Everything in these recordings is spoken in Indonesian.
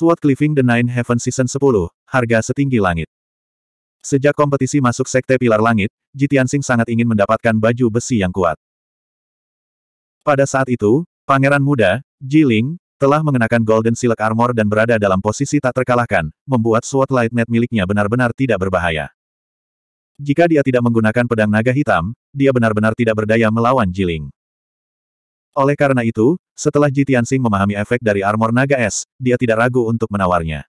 Sword Cleaving the Nine Heaven Season 10, harga setinggi langit. Sejak kompetisi masuk Sekte Pilar Langit, Jitiansing sangat ingin mendapatkan baju besi yang kuat. Pada saat itu, Pangeran Muda, Jiling, telah mengenakan Golden Silk Armor dan berada dalam posisi tak terkalahkan, membuat Light Lightnet miliknya benar-benar tidak berbahaya. Jika dia tidak menggunakan pedang naga hitam, dia benar-benar tidak berdaya melawan Jiling. Oleh karena itu, setelah Ji Tianxing memahami efek dari armor naga es, dia tidak ragu untuk menawarnya.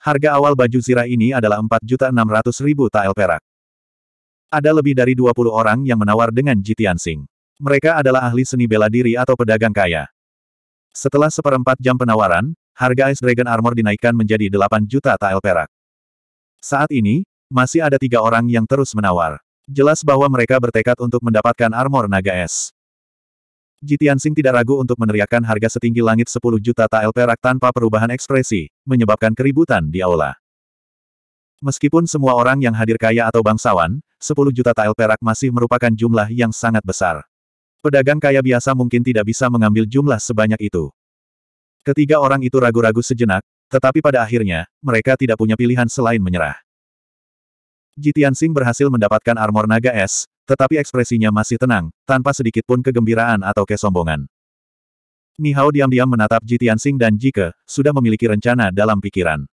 Harga awal baju zirah ini adalah 4.600.000 tael perak. Ada lebih dari 20 orang yang menawar dengan Ji Tianxing. Mereka adalah ahli seni bela diri atau pedagang kaya. Setelah seperempat jam penawaran, harga Ice Dragon Armor dinaikkan menjadi 8 juta tael perak. Saat ini, masih ada tiga orang yang terus menawar. Jelas bahwa mereka bertekad untuk mendapatkan armor naga es. Jitian Jitiansing tidak ragu untuk meneriakkan harga setinggi langit 10 juta tael perak tanpa perubahan ekspresi, menyebabkan keributan di aula. Meskipun semua orang yang hadir kaya atau bangsawan, 10 juta tael perak masih merupakan jumlah yang sangat besar. Pedagang kaya biasa mungkin tidak bisa mengambil jumlah sebanyak itu. Ketiga orang itu ragu-ragu sejenak, tetapi pada akhirnya, mereka tidak punya pilihan selain menyerah. Jitian Jitiansing berhasil mendapatkan armor naga es, tetapi ekspresinya masih tenang, tanpa sedikit pun kegembiraan atau kesombongan. Nihao diam-diam menatap Jitiansing dan Jike, sudah memiliki rencana dalam pikiran.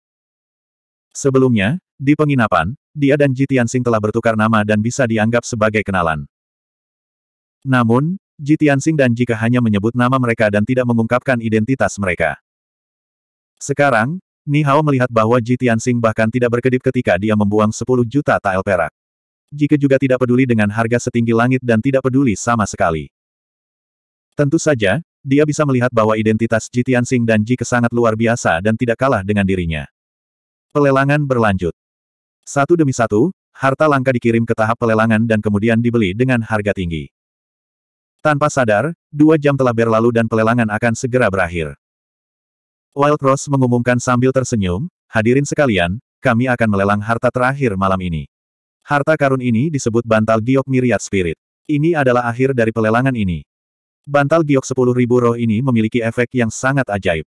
Sebelumnya, di penginapan, dia dan Jitiansing telah bertukar nama dan bisa dianggap sebagai kenalan. Namun, Jitiansing dan Jika hanya menyebut nama mereka dan tidak mengungkapkan identitas mereka. Sekarang, Nihao melihat bahwa Jitiansing bahkan tidak berkedip ketika dia membuang 10 juta tael perak. Jika juga tidak peduli dengan harga setinggi langit dan tidak peduli sama sekali. Tentu saja, dia bisa melihat bahwa identitas Ji Tianxing dan Ji sangat luar biasa dan tidak kalah dengan dirinya. Pelelangan berlanjut. Satu demi satu, harta langka dikirim ke tahap pelelangan dan kemudian dibeli dengan harga tinggi. Tanpa sadar, dua jam telah berlalu dan pelelangan akan segera berakhir. Wild Rose mengumumkan sambil tersenyum, hadirin sekalian, kami akan melelang harta terakhir malam ini. Harta karun ini disebut bantal giok miriat spirit. Ini adalah akhir dari pelelangan ini. Bantal giok 10.000 roh ini memiliki efek yang sangat ajaib.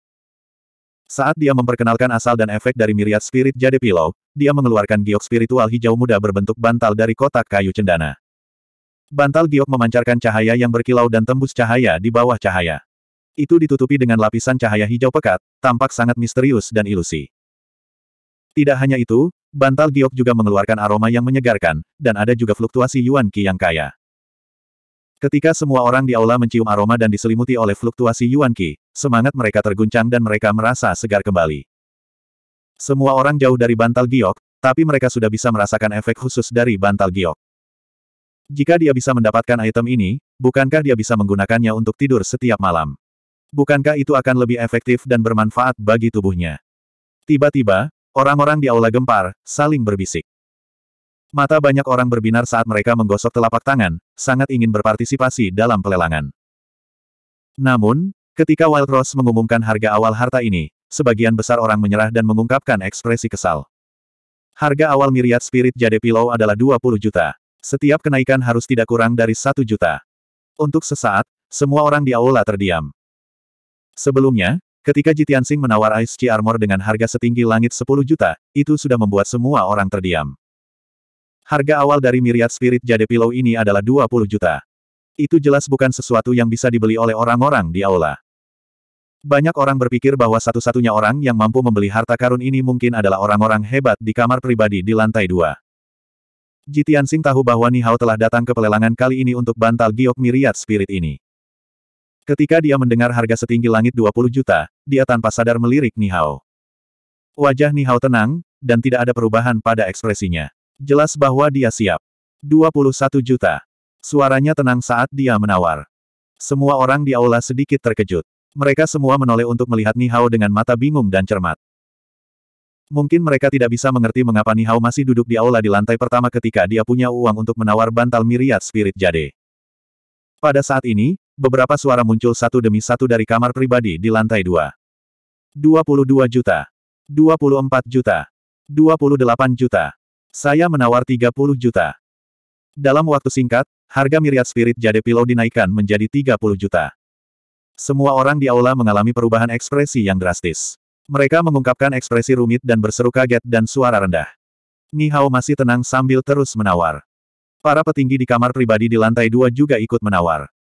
Saat dia memperkenalkan asal dan efek dari miriat spirit jade pilau, dia mengeluarkan giok spiritual hijau muda berbentuk bantal dari kotak kayu cendana. Bantal giok memancarkan cahaya yang berkilau dan tembus cahaya di bawah cahaya. Itu ditutupi dengan lapisan cahaya hijau pekat, tampak sangat misterius dan ilusi. Tidak hanya itu, Bantal giok juga mengeluarkan aroma yang menyegarkan, dan ada juga fluktuasi Yuan Qi yang kaya. Ketika semua orang di aula mencium aroma dan diselimuti oleh fluktuasi Yuan Qi, semangat mereka terguncang dan mereka merasa segar kembali. Semua orang jauh dari bantal giok, tapi mereka sudah bisa merasakan efek khusus dari bantal giok. Jika dia bisa mendapatkan item ini, bukankah dia bisa menggunakannya untuk tidur setiap malam? Bukankah itu akan lebih efektif dan bermanfaat bagi tubuhnya? Tiba-tiba, Orang-orang di aula gempar, saling berbisik. Mata banyak orang berbinar saat mereka menggosok telapak tangan, sangat ingin berpartisipasi dalam pelelangan. Namun, ketika Wild Rose mengumumkan harga awal harta ini, sebagian besar orang menyerah dan mengungkapkan ekspresi kesal. Harga awal miriat spirit jade pillow adalah 20 juta. Setiap kenaikan harus tidak kurang dari 1 juta. Untuk sesaat, semua orang di aula terdiam. Sebelumnya, Ketika Jitian Sing menawar Ice Chi Armor dengan harga setinggi langit 10 juta, itu sudah membuat semua orang terdiam. Harga awal dari Myriad Spirit Jade Pillow ini adalah 20 juta. Itu jelas bukan sesuatu yang bisa dibeli oleh orang-orang di aula. Banyak orang berpikir bahwa satu-satunya orang yang mampu membeli harta karun ini mungkin adalah orang-orang hebat di kamar pribadi di lantai dua. Jitian Singh tahu bahwa Nihao telah datang ke pelelangan kali ini untuk bantal giok miriat Spirit ini. Ketika dia mendengar harga setinggi langit 20 juta, dia tanpa sadar melirik Nihao. Wajah Nihao tenang, dan tidak ada perubahan pada ekspresinya. Jelas bahwa dia siap. 21 juta. Suaranya tenang saat dia menawar. Semua orang di aula sedikit terkejut. Mereka semua menoleh untuk melihat Nihao dengan mata bingung dan cermat. Mungkin mereka tidak bisa mengerti mengapa Nihao masih duduk di aula di lantai pertama ketika dia punya uang untuk menawar bantal miriat spirit jade. Pada saat ini, Beberapa suara muncul satu demi satu dari kamar pribadi di lantai dua. 22 juta. 24 juta. 28 juta. Saya menawar 30 juta. Dalam waktu singkat, harga miriat spirit jade pilau dinaikkan menjadi 30 juta. Semua orang di aula mengalami perubahan ekspresi yang drastis. Mereka mengungkapkan ekspresi rumit dan berseru kaget dan suara rendah. Nihao masih tenang sambil terus menawar. Para petinggi di kamar pribadi di lantai dua juga ikut menawar.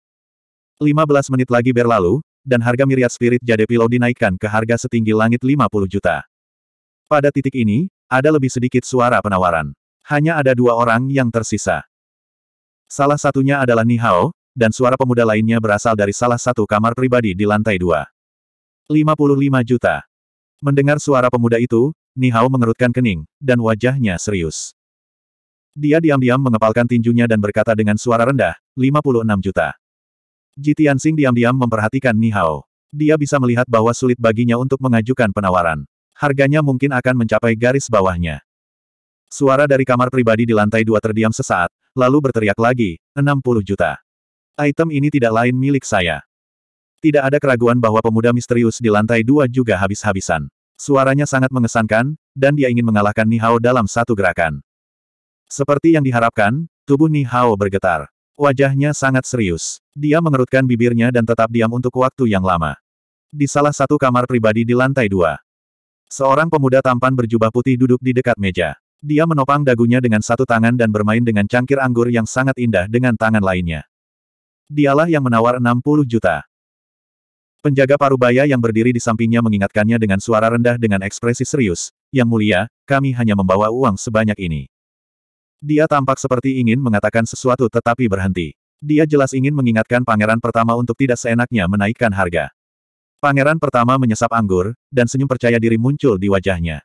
15 menit lagi berlalu, dan harga miriat spirit jade pilau dinaikkan ke harga setinggi langit 50 juta. Pada titik ini, ada lebih sedikit suara penawaran. Hanya ada dua orang yang tersisa. Salah satunya adalah Nihao, dan suara pemuda lainnya berasal dari salah satu kamar pribadi di lantai dua. 55 juta. Mendengar suara pemuda itu, Nihao mengerutkan kening, dan wajahnya serius. Dia diam-diam mengepalkan tinjunya dan berkata dengan suara rendah, 56 juta. Jitian sing diam-diam memperhatikan Nihao. Dia bisa melihat bahwa sulit baginya untuk mengajukan penawaran. Harganya mungkin akan mencapai garis bawahnya. Suara dari kamar pribadi di lantai dua terdiam sesaat, lalu berteriak lagi, 60 juta. Item ini tidak lain milik saya. Tidak ada keraguan bahwa pemuda misterius di lantai dua juga habis-habisan. Suaranya sangat mengesankan, dan dia ingin mengalahkan Nihao dalam satu gerakan. Seperti yang diharapkan, tubuh Nihao bergetar. Wajahnya sangat serius. Dia mengerutkan bibirnya dan tetap diam untuk waktu yang lama. Di salah satu kamar pribadi di lantai dua. Seorang pemuda tampan berjubah putih duduk di dekat meja. Dia menopang dagunya dengan satu tangan dan bermain dengan cangkir anggur yang sangat indah dengan tangan lainnya. Dialah yang menawar 60 juta. Penjaga parubaya yang berdiri di sampingnya mengingatkannya dengan suara rendah dengan ekspresi serius, Yang mulia, kami hanya membawa uang sebanyak ini. Dia tampak seperti ingin mengatakan sesuatu tetapi berhenti. Dia jelas ingin mengingatkan pangeran pertama untuk tidak seenaknya menaikkan harga. Pangeran pertama menyesap anggur, dan senyum percaya diri muncul di wajahnya.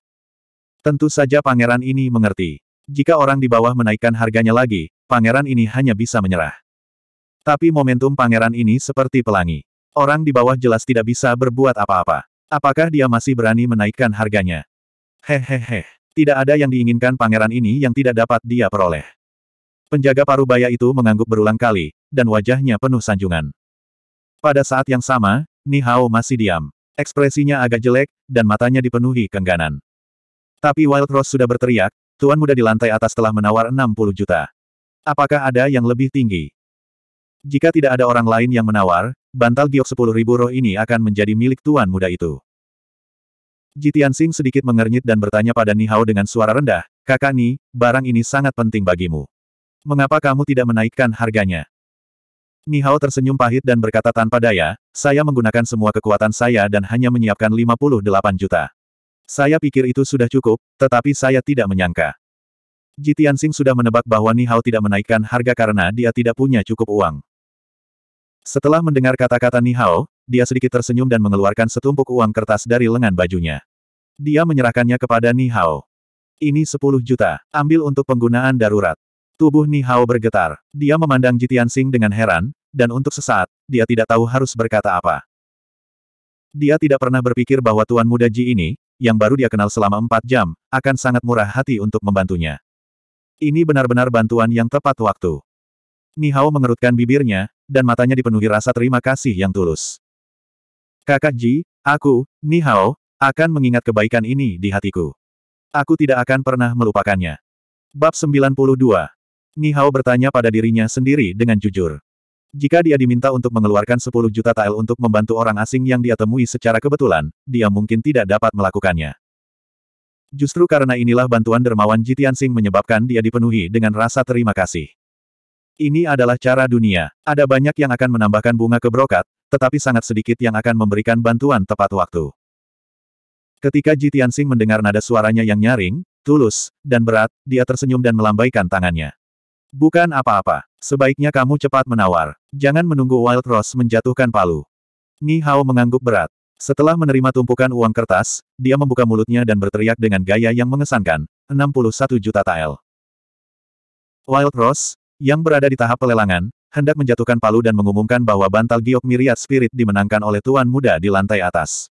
Tentu saja pangeran ini mengerti. Jika orang di bawah menaikkan harganya lagi, pangeran ini hanya bisa menyerah. Tapi momentum pangeran ini seperti pelangi. Orang di bawah jelas tidak bisa berbuat apa-apa. Apakah dia masih berani menaikkan harganya? Hehehe. Tidak ada yang diinginkan pangeran ini yang tidak dapat dia peroleh. Penjaga parubaya itu mengangguk berulang kali, dan wajahnya penuh sanjungan. Pada saat yang sama, Nihao masih diam. Ekspresinya agak jelek, dan matanya dipenuhi kengganan. Tapi Wild Rose sudah berteriak, Tuan Muda di lantai atas telah menawar 60 juta. Apakah ada yang lebih tinggi? Jika tidak ada orang lain yang menawar, bantal giok 10.000 roh ini akan menjadi milik Tuan Muda itu. Jitian Sing sedikit mengernyit dan bertanya pada Nihao dengan suara rendah, Kakak Ni, barang ini sangat penting bagimu. Mengapa kamu tidak menaikkan harganya? Nihao tersenyum pahit dan berkata tanpa daya, saya menggunakan semua kekuatan saya dan hanya menyiapkan 58 juta. Saya pikir itu sudah cukup, tetapi saya tidak menyangka. Jitian Sing sudah menebak bahwa Nihao tidak menaikkan harga karena dia tidak punya cukup uang. Setelah mendengar kata-kata Nihao, dia sedikit tersenyum dan mengeluarkan setumpuk uang kertas dari lengan bajunya. Dia menyerahkannya kepada Ni Hao. Ini 10 juta, ambil untuk penggunaan darurat. Tubuh Ni Hao bergetar. Dia memandang Jitian Sing dengan heran, dan untuk sesaat, dia tidak tahu harus berkata apa. Dia tidak pernah berpikir bahwa Tuan Muda Ji ini, yang baru dia kenal selama empat jam, akan sangat murah hati untuk membantunya. Ini benar-benar bantuan yang tepat waktu. Ni Hao mengerutkan bibirnya, dan matanya dipenuhi rasa terima kasih yang tulus. Kakak Ji, aku, Nihao, akan mengingat kebaikan ini di hatiku. Aku tidak akan pernah melupakannya. Bab 92 Nihao bertanya pada dirinya sendiri dengan jujur. Jika dia diminta untuk mengeluarkan 10 juta tael untuk membantu orang asing yang dia temui secara kebetulan, dia mungkin tidak dapat melakukannya. Justru karena inilah bantuan dermawan Jitian Jitiansing menyebabkan dia dipenuhi dengan rasa terima kasih. Ini adalah cara dunia. Ada banyak yang akan menambahkan bunga ke brokat, tetapi sangat sedikit yang akan memberikan bantuan tepat waktu. Ketika Jitian mendengar nada suaranya yang nyaring, tulus, dan berat, dia tersenyum dan melambaikan tangannya. Bukan apa-apa. Sebaiknya kamu cepat menawar. Jangan menunggu Wild Rose menjatuhkan palu. Ni Hao mengangguk berat. Setelah menerima tumpukan uang kertas, dia membuka mulutnya dan berteriak dengan gaya yang mengesankan, 61 juta tael. Wild Rose, yang berada di tahap pelelangan, hendak menjatuhkan palu dan mengumumkan bahwa bantal giok miriat spirit dimenangkan oleh tuan muda di lantai atas.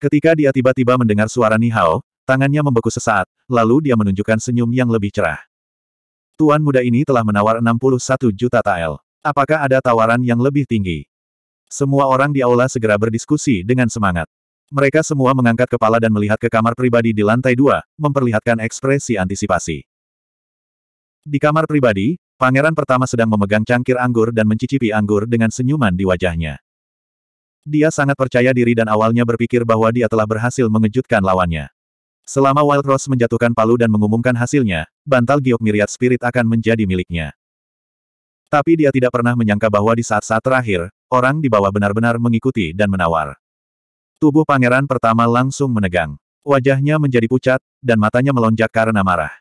Ketika dia tiba-tiba mendengar suara Nihao, tangannya membeku sesaat, lalu dia menunjukkan senyum yang lebih cerah. Tuan muda ini telah menawar 61 juta tael. Apakah ada tawaran yang lebih tinggi? Semua orang di aula segera berdiskusi dengan semangat. Mereka semua mengangkat kepala dan melihat ke kamar pribadi di lantai dua, memperlihatkan ekspresi antisipasi. Di kamar pribadi, pangeran pertama sedang memegang cangkir anggur dan mencicipi anggur dengan senyuman di wajahnya. Dia sangat percaya diri dan awalnya berpikir bahwa dia telah berhasil mengejutkan lawannya. Selama Wild Rose menjatuhkan palu dan mengumumkan hasilnya, bantal giok miriat spirit akan menjadi miliknya. Tapi dia tidak pernah menyangka bahwa di saat-saat terakhir, orang di bawah benar-benar mengikuti dan menawar. Tubuh pangeran pertama langsung menegang. Wajahnya menjadi pucat, dan matanya melonjak karena marah.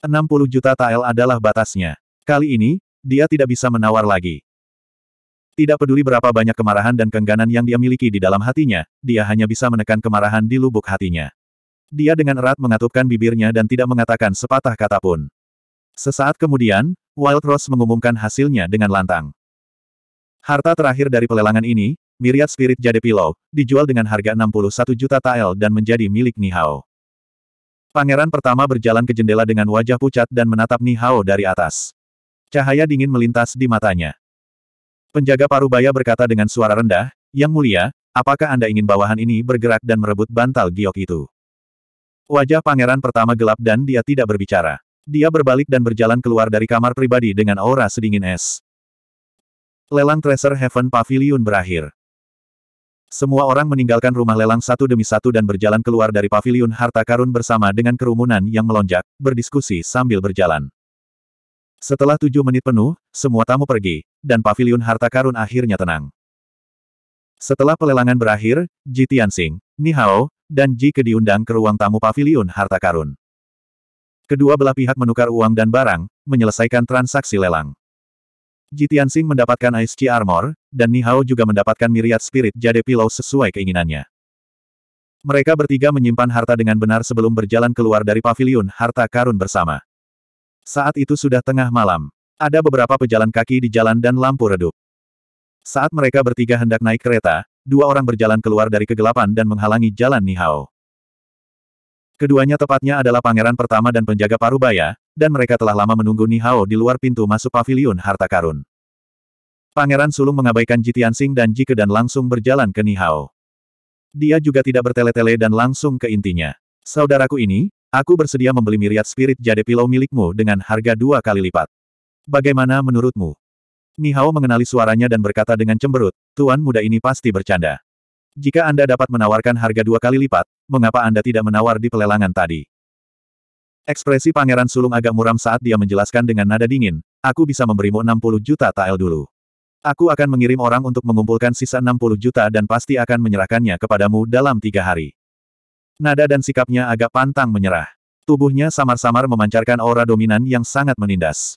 60 juta tael adalah batasnya. Kali ini, dia tidak bisa menawar lagi. Tidak peduli berapa banyak kemarahan dan kengganan yang dia miliki di dalam hatinya, dia hanya bisa menekan kemarahan di lubuk hatinya. Dia dengan erat mengatupkan bibirnya dan tidak mengatakan sepatah kata pun. Sesaat kemudian, Wild Rose mengumumkan hasilnya dengan lantang. Harta terakhir dari pelelangan ini, Miriat Spirit Jade Pillow, dijual dengan harga 61 juta tael dan menjadi milik Nihao. Pangeran pertama berjalan ke jendela dengan wajah pucat dan menatap Nihao dari atas. Cahaya dingin melintas di matanya. Penjaga parubaya berkata dengan suara rendah, Yang mulia, apakah Anda ingin bawahan ini bergerak dan merebut bantal giok itu? Wajah pangeran pertama gelap dan dia tidak berbicara. Dia berbalik dan berjalan keluar dari kamar pribadi dengan aura sedingin es. Lelang Treasure Heaven Pavilion berakhir. Semua orang meninggalkan rumah lelang satu demi satu dan berjalan keluar dari paviliun harta karun bersama dengan kerumunan yang melonjak, berdiskusi sambil berjalan. Setelah tujuh menit penuh, semua tamu pergi, dan paviliun harta karun akhirnya tenang. Setelah pelelangan berakhir, Ji Tianxing, Ni Hao, dan Ji Ke diundang ke ruang tamu paviliun harta karun. Kedua belah pihak menukar uang dan barang, menyelesaikan transaksi lelang. Ji Tianxing mendapatkan Ice Chi Armor, dan Nihao juga mendapatkan miriat spirit jade pilau sesuai keinginannya. Mereka bertiga menyimpan harta dengan benar sebelum berjalan keluar dari pavilion harta karun bersama. Saat itu sudah tengah malam. Ada beberapa pejalan kaki di jalan dan lampu redup. Saat mereka bertiga hendak naik kereta, dua orang berjalan keluar dari kegelapan dan menghalangi jalan Nihao. Keduanya tepatnya adalah pangeran pertama dan penjaga parubaya, dan mereka telah lama menunggu Nihao di luar pintu masuk pavilion harta karun. Pangeran Sulung mengabaikan Tianxing dan Ji Ke dan langsung berjalan ke Nihao. Dia juga tidak bertele-tele dan langsung ke intinya. Saudaraku ini, aku bersedia membeli miriat spirit jade pilau milikmu dengan harga dua kali lipat. Bagaimana menurutmu? Nihao mengenali suaranya dan berkata dengan cemberut, Tuan muda ini pasti bercanda. Jika Anda dapat menawarkan harga dua kali lipat, mengapa Anda tidak menawar di pelelangan tadi? Ekspresi Pangeran Sulung agak muram saat dia menjelaskan dengan nada dingin, aku bisa memberimu 60 juta tael dulu. Aku akan mengirim orang untuk mengumpulkan sisa 60 juta dan pasti akan menyerahkannya kepadamu dalam tiga hari. Nada dan sikapnya agak pantang menyerah. Tubuhnya samar-samar memancarkan aura dominan yang sangat menindas.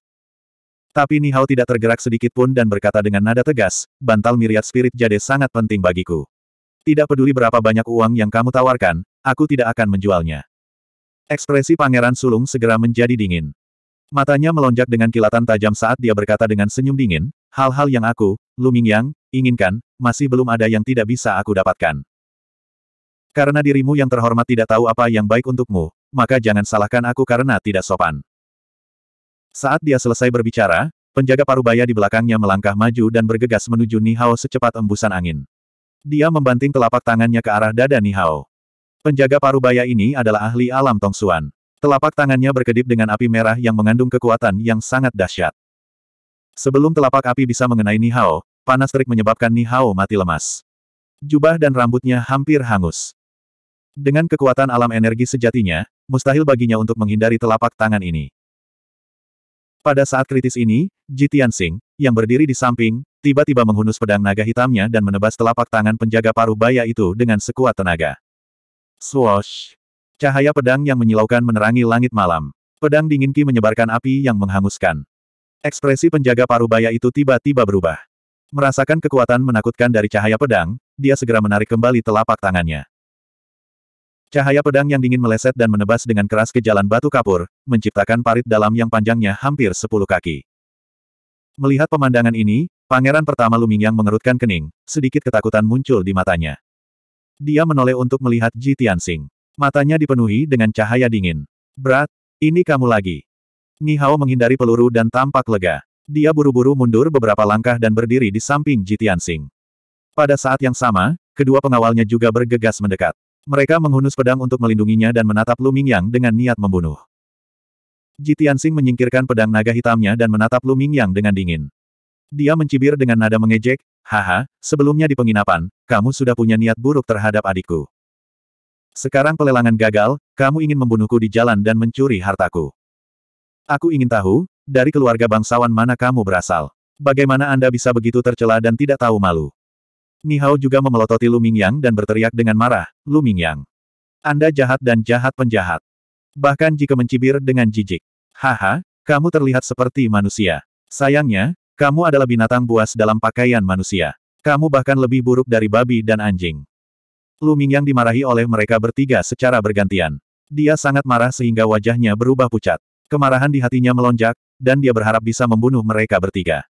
Tapi Nihao tidak tergerak sedikit pun dan berkata dengan nada tegas, bantal miriat spirit jade sangat penting bagiku. Tidak peduli berapa banyak uang yang kamu tawarkan, aku tidak akan menjualnya. Ekspresi Pangeran Sulung segera menjadi dingin. Matanya melonjak dengan kilatan tajam saat dia berkata dengan senyum dingin, hal-hal yang aku, Lumingyang, inginkan, masih belum ada yang tidak bisa aku dapatkan. Karena dirimu yang terhormat tidak tahu apa yang baik untukmu, maka jangan salahkan aku karena tidak sopan. Saat dia selesai berbicara, penjaga parubaya di belakangnya melangkah maju dan bergegas menuju Nihao secepat embusan angin. Dia membanting telapak tangannya ke arah dada Nihao. Penjaga parubaya ini adalah ahli alam Tongsuan. Telapak tangannya berkedip dengan api merah yang mengandung kekuatan yang sangat dahsyat. Sebelum telapak api bisa mengenai Nihao, panas terik menyebabkan Nihao mati lemas. Jubah dan rambutnya hampir hangus. Dengan kekuatan alam energi sejatinya, mustahil baginya untuk menghindari telapak tangan ini. Pada saat kritis ini, Jitian Sing, yang berdiri di samping, tiba-tiba menghunus pedang naga hitamnya dan menebas telapak tangan penjaga paruh baya itu dengan sekuat tenaga. Swoosh! Cahaya pedang yang menyilaukan menerangi langit malam. Pedang dingin Ki menyebarkan api yang menghanguskan. Ekspresi penjaga parubaya itu tiba-tiba berubah. Merasakan kekuatan menakutkan dari cahaya pedang, dia segera menarik kembali telapak tangannya. Cahaya pedang yang dingin meleset dan menebas dengan keras ke jalan batu kapur, menciptakan parit dalam yang panjangnya hampir sepuluh kaki. Melihat pemandangan ini, pangeran pertama Lumingyang mengerutkan kening, sedikit ketakutan muncul di matanya. Dia menoleh untuk melihat Ji Tianxing. Matanya dipenuhi dengan cahaya dingin. Berat, ini kamu lagi. Nihao menghindari peluru dan tampak lega. Dia buru-buru mundur beberapa langkah dan berdiri di samping Jitian Sing. Pada saat yang sama, kedua pengawalnya juga bergegas mendekat. Mereka menghunus pedang untuk melindunginya dan menatap Lumingyang dengan niat membunuh. Jitian Sing menyingkirkan pedang naga hitamnya dan menatap Lumingyang dengan dingin. Dia mencibir dengan nada mengejek, Haha, sebelumnya di penginapan, kamu sudah punya niat buruk terhadap adikku. Sekarang pelelangan gagal, kamu ingin membunuhku di jalan dan mencuri hartaku. Aku ingin tahu, dari keluarga bangsawan mana kamu berasal. Bagaimana Anda bisa begitu tercela dan tidak tahu malu? Nihao juga memelototi Lu Mingyang dan berteriak dengan marah, Lu Mingyang. Anda jahat dan jahat penjahat. Bahkan jika mencibir dengan jijik. Haha, kamu terlihat seperti manusia. Sayangnya, kamu adalah binatang buas dalam pakaian manusia. Kamu bahkan lebih buruk dari babi dan anjing. Lu Mingyang dimarahi oleh mereka bertiga secara bergantian. Dia sangat marah sehingga wajahnya berubah pucat. Kemarahan di hatinya melonjak, dan dia berharap bisa membunuh mereka bertiga.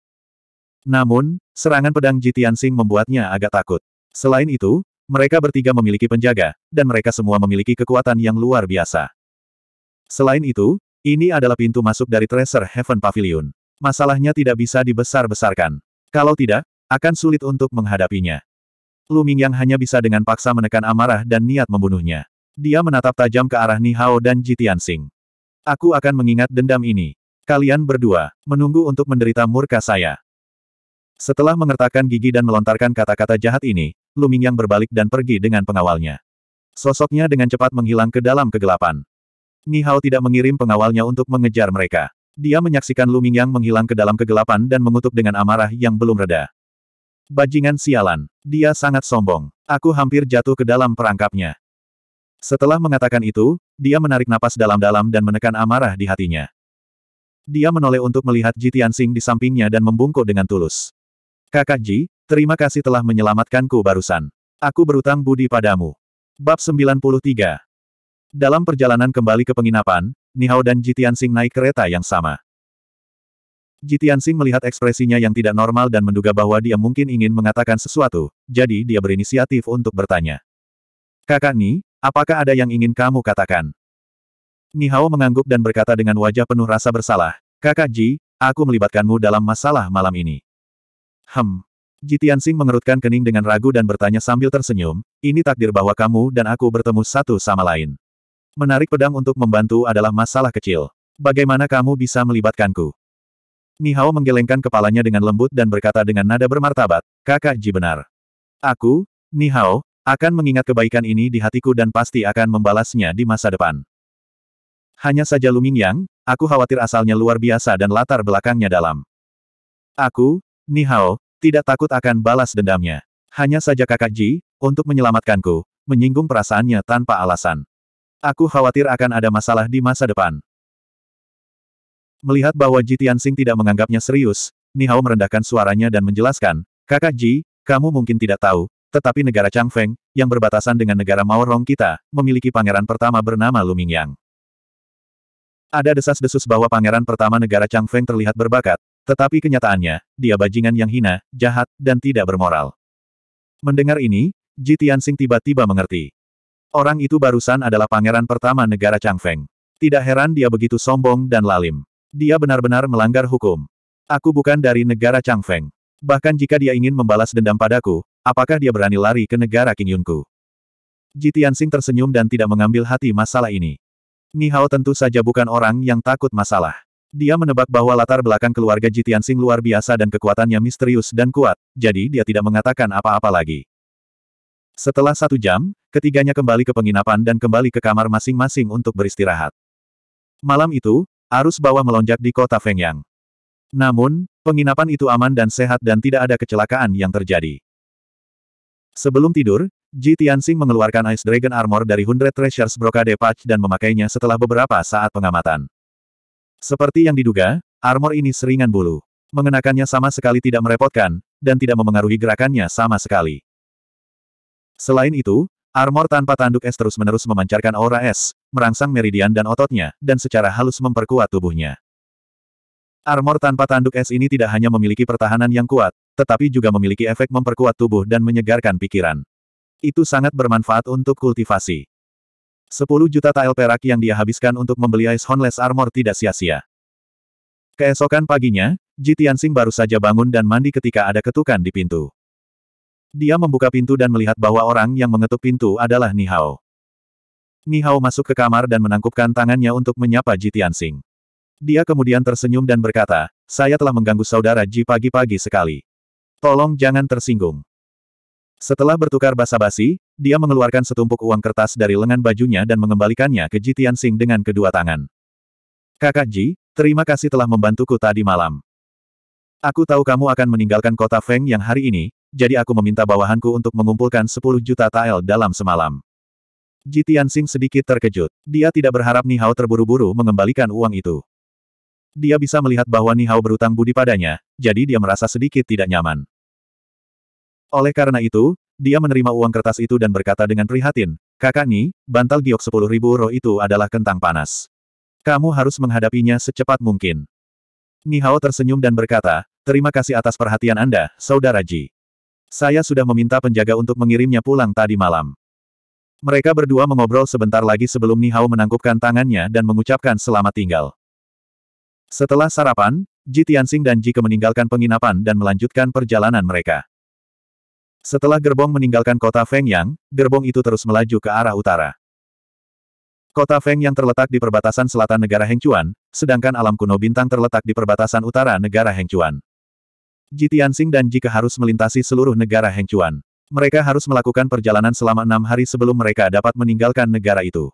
Namun, serangan pedang Jitian Sing membuatnya agak takut. Selain itu, mereka bertiga memiliki penjaga, dan mereka semua memiliki kekuatan yang luar biasa. Selain itu, ini adalah pintu masuk dari Treasure Heaven Pavilion. Masalahnya tidak bisa dibesar-besarkan. Kalau tidak, akan sulit untuk menghadapinya. Lu Mingyang hanya bisa dengan paksa menekan amarah dan niat membunuhnya. Dia menatap tajam ke arah Nihao dan Jitian Sing. Aku akan mengingat dendam ini. Kalian berdua, menunggu untuk menderita murka saya. Setelah mengertakkan gigi dan melontarkan kata-kata jahat ini, Lu Mingyang berbalik dan pergi dengan pengawalnya. Sosoknya dengan cepat menghilang ke dalam kegelapan. Nihao tidak mengirim pengawalnya untuk mengejar mereka. Dia menyaksikan Lu Mingyang menghilang ke dalam kegelapan dan mengutuk dengan amarah yang belum reda. Bajingan sialan. Dia sangat sombong. Aku hampir jatuh ke dalam perangkapnya. Setelah mengatakan itu, dia menarik napas dalam-dalam dan menekan amarah di hatinya. Dia menoleh untuk melihat Ji Tianxing di sampingnya dan membungkuk dengan tulus. Kakak Ji, terima kasih telah menyelamatkanku barusan. Aku berutang budi padamu. Bab 93 Dalam perjalanan kembali ke penginapan, Nihao dan Ji Tianxing naik kereta yang sama. Jitian Sing melihat ekspresinya yang tidak normal dan menduga bahwa dia mungkin ingin mengatakan sesuatu, jadi dia berinisiatif untuk bertanya. Kakak Ni, apakah ada yang ingin kamu katakan? Ni Hao mengangguk dan berkata dengan wajah penuh rasa bersalah, Kakak Ji, aku melibatkanmu dalam masalah malam ini. Hem. Sing mengerutkan kening dengan ragu dan bertanya sambil tersenyum, ini takdir bahwa kamu dan aku bertemu satu sama lain. Menarik pedang untuk membantu adalah masalah kecil. Bagaimana kamu bisa melibatkanku? Nihao menggelengkan kepalanya dengan lembut dan berkata dengan nada bermartabat, kakak Ji benar. Aku, Nihao, akan mengingat kebaikan ini di hatiku dan pasti akan membalasnya di masa depan. Hanya saja Lumingyang, aku khawatir asalnya luar biasa dan latar belakangnya dalam. Aku, Nihao, tidak takut akan balas dendamnya. Hanya saja kakak Ji, untuk menyelamatkanku, menyinggung perasaannya tanpa alasan. Aku khawatir akan ada masalah di masa depan. Melihat bahwa Ji Tianxing tidak menganggapnya serius, Nihao merendahkan suaranya dan menjelaskan, Kakak Ji, kamu mungkin tidak tahu, tetapi negara Changfeng, yang berbatasan dengan negara Maorong kita, memiliki pangeran pertama bernama Lu Lumingyang. Ada desas-desus bahwa pangeran pertama negara Changfeng terlihat berbakat, tetapi kenyataannya, dia bajingan yang hina, jahat, dan tidak bermoral. Mendengar ini, Ji Tianxing tiba-tiba mengerti. Orang itu barusan adalah pangeran pertama negara Changfeng. Tidak heran dia begitu sombong dan lalim. Dia benar-benar melanggar hukum. Aku bukan dari negara Changfeng. Bahkan jika dia ingin membalas dendam padaku, apakah dia berani lari ke negara King Yunku? Jitiansing tersenyum dan tidak mengambil hati masalah ini. Nihao tentu saja bukan orang yang takut masalah. Dia menebak bahwa latar belakang keluarga Jitiansing luar biasa dan kekuatannya misterius dan kuat, jadi dia tidak mengatakan apa-apa lagi. Setelah satu jam, ketiganya kembali ke penginapan dan kembali ke kamar masing-masing untuk beristirahat. Malam itu, Arus bawah melonjak di kota Fengyang. Namun, penginapan itu aman dan sehat dan tidak ada kecelakaan yang terjadi. Sebelum tidur, Ji Tianxing mengeluarkan Ice Dragon Armor dari Hundred Treasures Brokade Patch dan memakainya setelah beberapa saat pengamatan. Seperti yang diduga, armor ini seringan bulu. Mengenakannya sama sekali tidak merepotkan, dan tidak memengaruhi gerakannya sama sekali. Selain itu, armor tanpa tanduk es terus-menerus memancarkan aura es, merangsang meridian dan ototnya, dan secara halus memperkuat tubuhnya. Armor tanpa tanduk es ini tidak hanya memiliki pertahanan yang kuat, tetapi juga memiliki efek memperkuat tubuh dan menyegarkan pikiran. Itu sangat bermanfaat untuk kultivasi. 10 juta tile perak yang dia habiskan untuk membeli Ice hornless Armor tidak sia-sia. Keesokan paginya, Ji Tianxing baru saja bangun dan mandi ketika ada ketukan di pintu. Dia membuka pintu dan melihat bahwa orang yang mengetuk pintu adalah Nihao. Nihao masuk ke kamar dan menangkupkan tangannya untuk menyapa Ji Tianxing. Dia kemudian tersenyum dan berkata, saya telah mengganggu saudara Ji pagi-pagi sekali. Tolong jangan tersinggung. Setelah bertukar basa-basi, dia mengeluarkan setumpuk uang kertas dari lengan bajunya dan mengembalikannya ke Ji Tianxing dengan kedua tangan. Kakak Ji, terima kasih telah membantuku tadi malam. Aku tahu kamu akan meninggalkan kota Feng yang hari ini, jadi aku meminta bawahanku untuk mengumpulkan 10 juta tael dalam semalam. Ji Tianxing sedikit terkejut. Dia tidak berharap Nihao terburu-buru mengembalikan uang itu. Dia bisa melihat bahwa Nihao berutang budi padanya, jadi dia merasa sedikit tidak nyaman. Oleh karena itu, dia menerima uang kertas itu dan berkata dengan prihatin, Kakak Ni, bantal giok sepuluh ribu roh itu adalah kentang panas. Kamu harus menghadapinya secepat mungkin. Nihao tersenyum dan berkata, Terima kasih atas perhatian Anda, Saudara Ji. Saya sudah meminta penjaga untuk mengirimnya pulang tadi malam. Mereka berdua mengobrol sebentar lagi sebelum Nihao menangkupkan tangannya dan mengucapkan selamat tinggal. Setelah sarapan, Ji Tianxing dan Ji Ke meninggalkan penginapan dan melanjutkan perjalanan mereka. Setelah gerbong meninggalkan kota Fengyang, gerbong itu terus melaju ke arah utara. Kota Feng yang terletak di perbatasan selatan negara Hengchuan, sedangkan alam kuno bintang terletak di perbatasan utara negara Hengchuan. Ji Tianxing dan Ji Ke harus melintasi seluruh negara Hengchuan mereka harus melakukan perjalanan selama enam hari sebelum mereka dapat meninggalkan negara itu.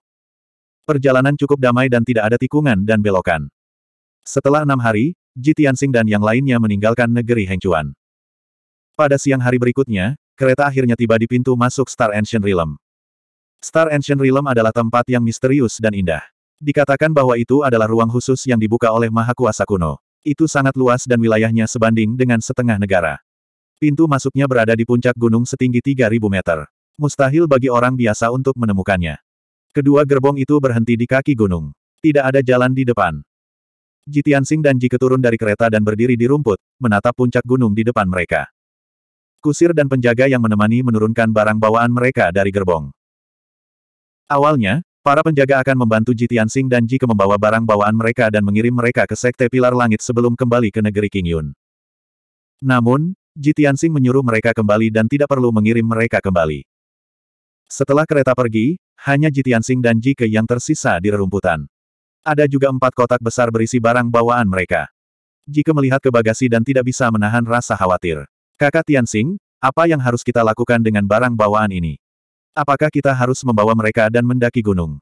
Perjalanan cukup damai dan tidak ada tikungan dan belokan. Setelah enam hari, Ji Tianxing dan yang lainnya meninggalkan negeri Hengchuan. Pada siang hari berikutnya, kereta akhirnya tiba di pintu masuk Star Ancient Realm. Star Ancient Realm adalah tempat yang misterius dan indah. Dikatakan bahwa itu adalah ruang khusus yang dibuka oleh Maha Kuasa Kuno. Itu sangat luas dan wilayahnya sebanding dengan setengah negara. Pintu masuknya berada di puncak gunung setinggi 3.000 meter. Mustahil bagi orang biasa untuk menemukannya. Kedua gerbong itu berhenti di kaki gunung. Tidak ada jalan di depan. Ji Tianxing dan Ji keturun dari kereta dan berdiri di rumput, menatap puncak gunung di depan mereka. Kusir dan penjaga yang menemani menurunkan barang bawaan mereka dari gerbong. Awalnya, para penjaga akan membantu Ji Tianxing dan Ji ke membawa barang bawaan mereka dan mengirim mereka ke Sekte Pilar Langit sebelum kembali ke negeri Qingyun. Namun, Ji Tianxing menyuruh mereka kembali dan tidak perlu mengirim mereka kembali. Setelah kereta pergi, hanya Ji Tianxing dan Ji Ke yang tersisa di rerumputan. Ada juga empat kotak besar berisi barang bawaan mereka. Ji Ke melihat ke bagasi dan tidak bisa menahan rasa khawatir. Kakak Tianxing, apa yang harus kita lakukan dengan barang bawaan ini? Apakah kita harus membawa mereka dan mendaki gunung?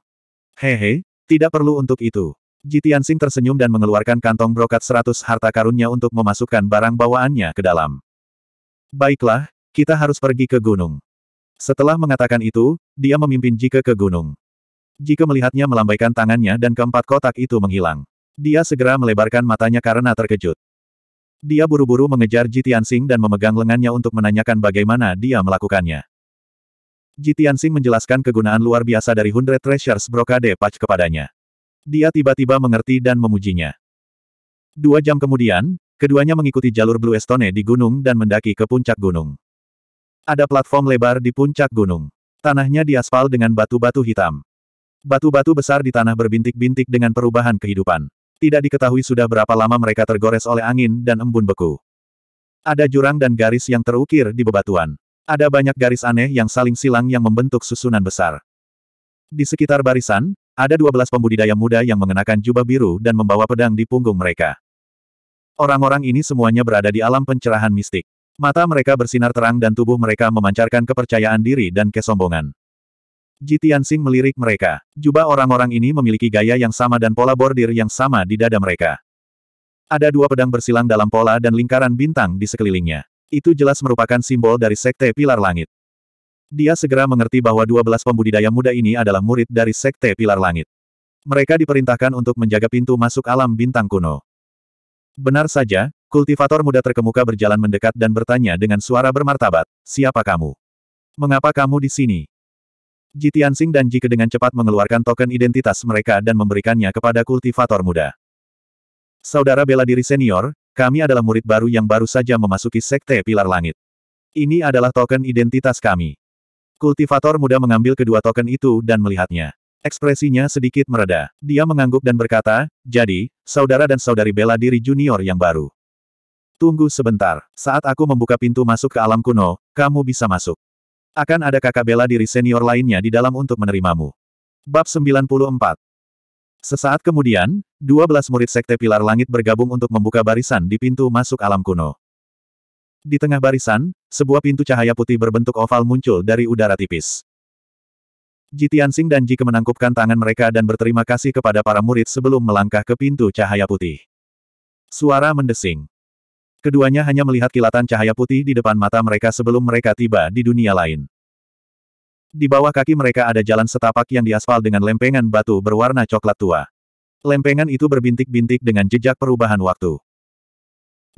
Hehe, tidak perlu untuk itu. Ji Tianxing tersenyum dan mengeluarkan kantong brokat seratus harta karunnya untuk memasukkan barang bawaannya ke dalam. Baiklah, kita harus pergi ke gunung. Setelah mengatakan itu, dia memimpin Jike ke gunung. Jike melihatnya melambaikan tangannya dan keempat kotak itu menghilang. Dia segera melebarkan matanya karena terkejut. Dia buru-buru mengejar Jitian Sing dan memegang lengannya untuk menanyakan bagaimana dia melakukannya. Jitian Sing menjelaskan kegunaan luar biasa dari Hundred Treasures Brokade Patch kepadanya. Dia tiba-tiba mengerti dan memujinya. Dua jam kemudian, Keduanya mengikuti jalur Blue Estone di gunung dan mendaki ke puncak gunung. Ada platform lebar di puncak gunung. Tanahnya diaspal dengan batu-batu hitam. Batu-batu besar di tanah berbintik-bintik dengan perubahan kehidupan. Tidak diketahui sudah berapa lama mereka tergores oleh angin dan embun beku. Ada jurang dan garis yang terukir di bebatuan. Ada banyak garis aneh yang saling silang yang membentuk susunan besar. Di sekitar barisan, ada 12 pembudidaya muda yang mengenakan jubah biru dan membawa pedang di punggung mereka. Orang-orang ini semuanya berada di alam pencerahan mistik. Mata mereka bersinar terang dan tubuh mereka memancarkan kepercayaan diri dan kesombongan. Jitian Sing melirik mereka. Jubah orang-orang ini memiliki gaya yang sama dan pola bordir yang sama di dada mereka. Ada dua pedang bersilang dalam pola dan lingkaran bintang di sekelilingnya. Itu jelas merupakan simbol dari Sekte Pilar Langit. Dia segera mengerti bahwa 12 pembudidaya muda ini adalah murid dari Sekte Pilar Langit. Mereka diperintahkan untuk menjaga pintu masuk alam bintang kuno. Benar saja, kultivator muda terkemuka berjalan mendekat dan bertanya dengan suara bermartabat, siapa kamu? Mengapa kamu di sini? Ji Tianxing dan Ji Ke dengan cepat mengeluarkan token identitas mereka dan memberikannya kepada kultivator muda. Saudara bela diri senior, kami adalah murid baru yang baru saja memasuki Sekte Pilar Langit. Ini adalah token identitas kami. Kultivator muda mengambil kedua token itu dan melihatnya. Ekspresinya sedikit mereda. Dia mengangguk dan berkata, jadi, saudara dan saudari bela diri junior yang baru. Tunggu sebentar, saat aku membuka pintu masuk ke alam kuno, kamu bisa masuk. Akan ada kakak bela diri senior lainnya di dalam untuk menerimamu. Bab 94 Sesaat kemudian, 12 murid Sekte Pilar Langit bergabung untuk membuka barisan di pintu masuk alam kuno. Di tengah barisan, sebuah pintu cahaya putih berbentuk oval muncul dari udara tipis. Ji Tianxing dan Ji menangkupkan tangan mereka dan berterima kasih kepada para murid sebelum melangkah ke pintu cahaya putih. Suara mendesing. Keduanya hanya melihat kilatan cahaya putih di depan mata mereka sebelum mereka tiba di dunia lain. Di bawah kaki mereka ada jalan setapak yang diaspal dengan lempengan batu berwarna coklat tua. Lempengan itu berbintik-bintik dengan jejak perubahan waktu.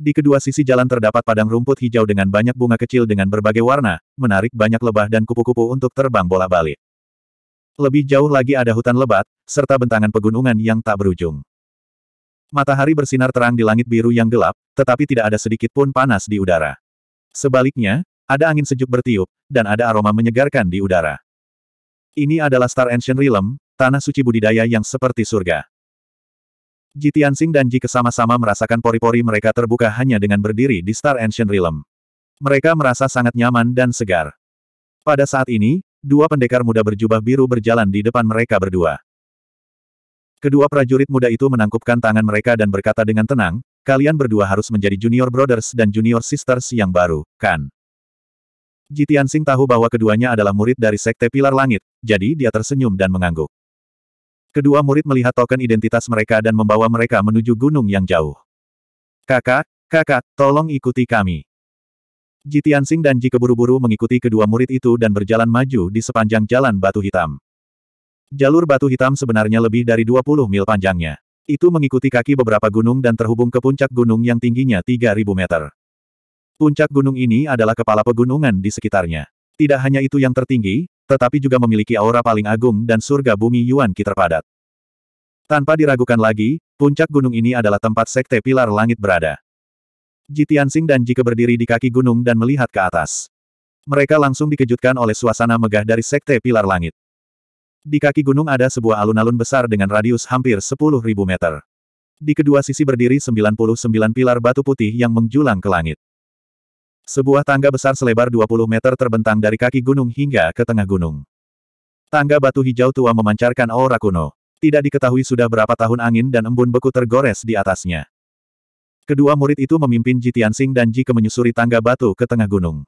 Di kedua sisi jalan terdapat padang rumput hijau dengan banyak bunga kecil dengan berbagai warna, menarik banyak lebah dan kupu-kupu untuk terbang bola balik lebih jauh lagi ada hutan lebat, serta bentangan pegunungan yang tak berujung. Matahari bersinar terang di langit biru yang gelap, tetapi tidak ada sedikit pun panas di udara. Sebaliknya, ada angin sejuk bertiup, dan ada aroma menyegarkan di udara. Ini adalah Star Ancient Realm, tanah suci budidaya yang seperti surga. Ji Tianxing dan Ji kesama-sama merasakan pori-pori mereka terbuka hanya dengan berdiri di Star Ancient Realm. Mereka merasa sangat nyaman dan segar. Pada saat ini, dua pendekar muda berjubah biru berjalan di depan mereka berdua. Kedua prajurit muda itu menangkupkan tangan mereka dan berkata dengan tenang, kalian berdua harus menjadi junior brothers dan junior sisters yang baru, kan? Jitian Sing tahu bahwa keduanya adalah murid dari Sekte Pilar Langit, jadi dia tersenyum dan mengangguk. Kedua murid melihat token identitas mereka dan membawa mereka menuju gunung yang jauh. Kakak, kakak, tolong ikuti kami. Ji Tianxing dan Ji keburu-buru mengikuti kedua murid itu dan berjalan maju di sepanjang jalan batu hitam. Jalur batu hitam sebenarnya lebih dari 20 mil panjangnya. Itu mengikuti kaki beberapa gunung dan terhubung ke puncak gunung yang tingginya 3.000 meter. Puncak gunung ini adalah kepala pegunungan di sekitarnya. Tidak hanya itu yang tertinggi, tetapi juga memiliki aura paling agung dan surga bumi Yuan Ki terpadat. Tanpa diragukan lagi, puncak gunung ini adalah tempat sekte pilar langit berada. Ji Tianxing dan Jike berdiri di kaki gunung dan melihat ke atas. Mereka langsung dikejutkan oleh suasana megah dari Sekte Pilar Langit. Di kaki gunung ada sebuah alun-alun besar dengan radius hampir 10.000 meter. Di kedua sisi berdiri 99 pilar batu putih yang menjulang ke langit. Sebuah tangga besar selebar 20 meter terbentang dari kaki gunung hingga ke tengah gunung. Tangga batu hijau tua memancarkan aura kuno. Tidak diketahui sudah berapa tahun angin dan embun beku tergores di atasnya. Kedua murid itu memimpin Ji Tianxing dan Ji Ke menyusuri tangga batu ke tengah gunung.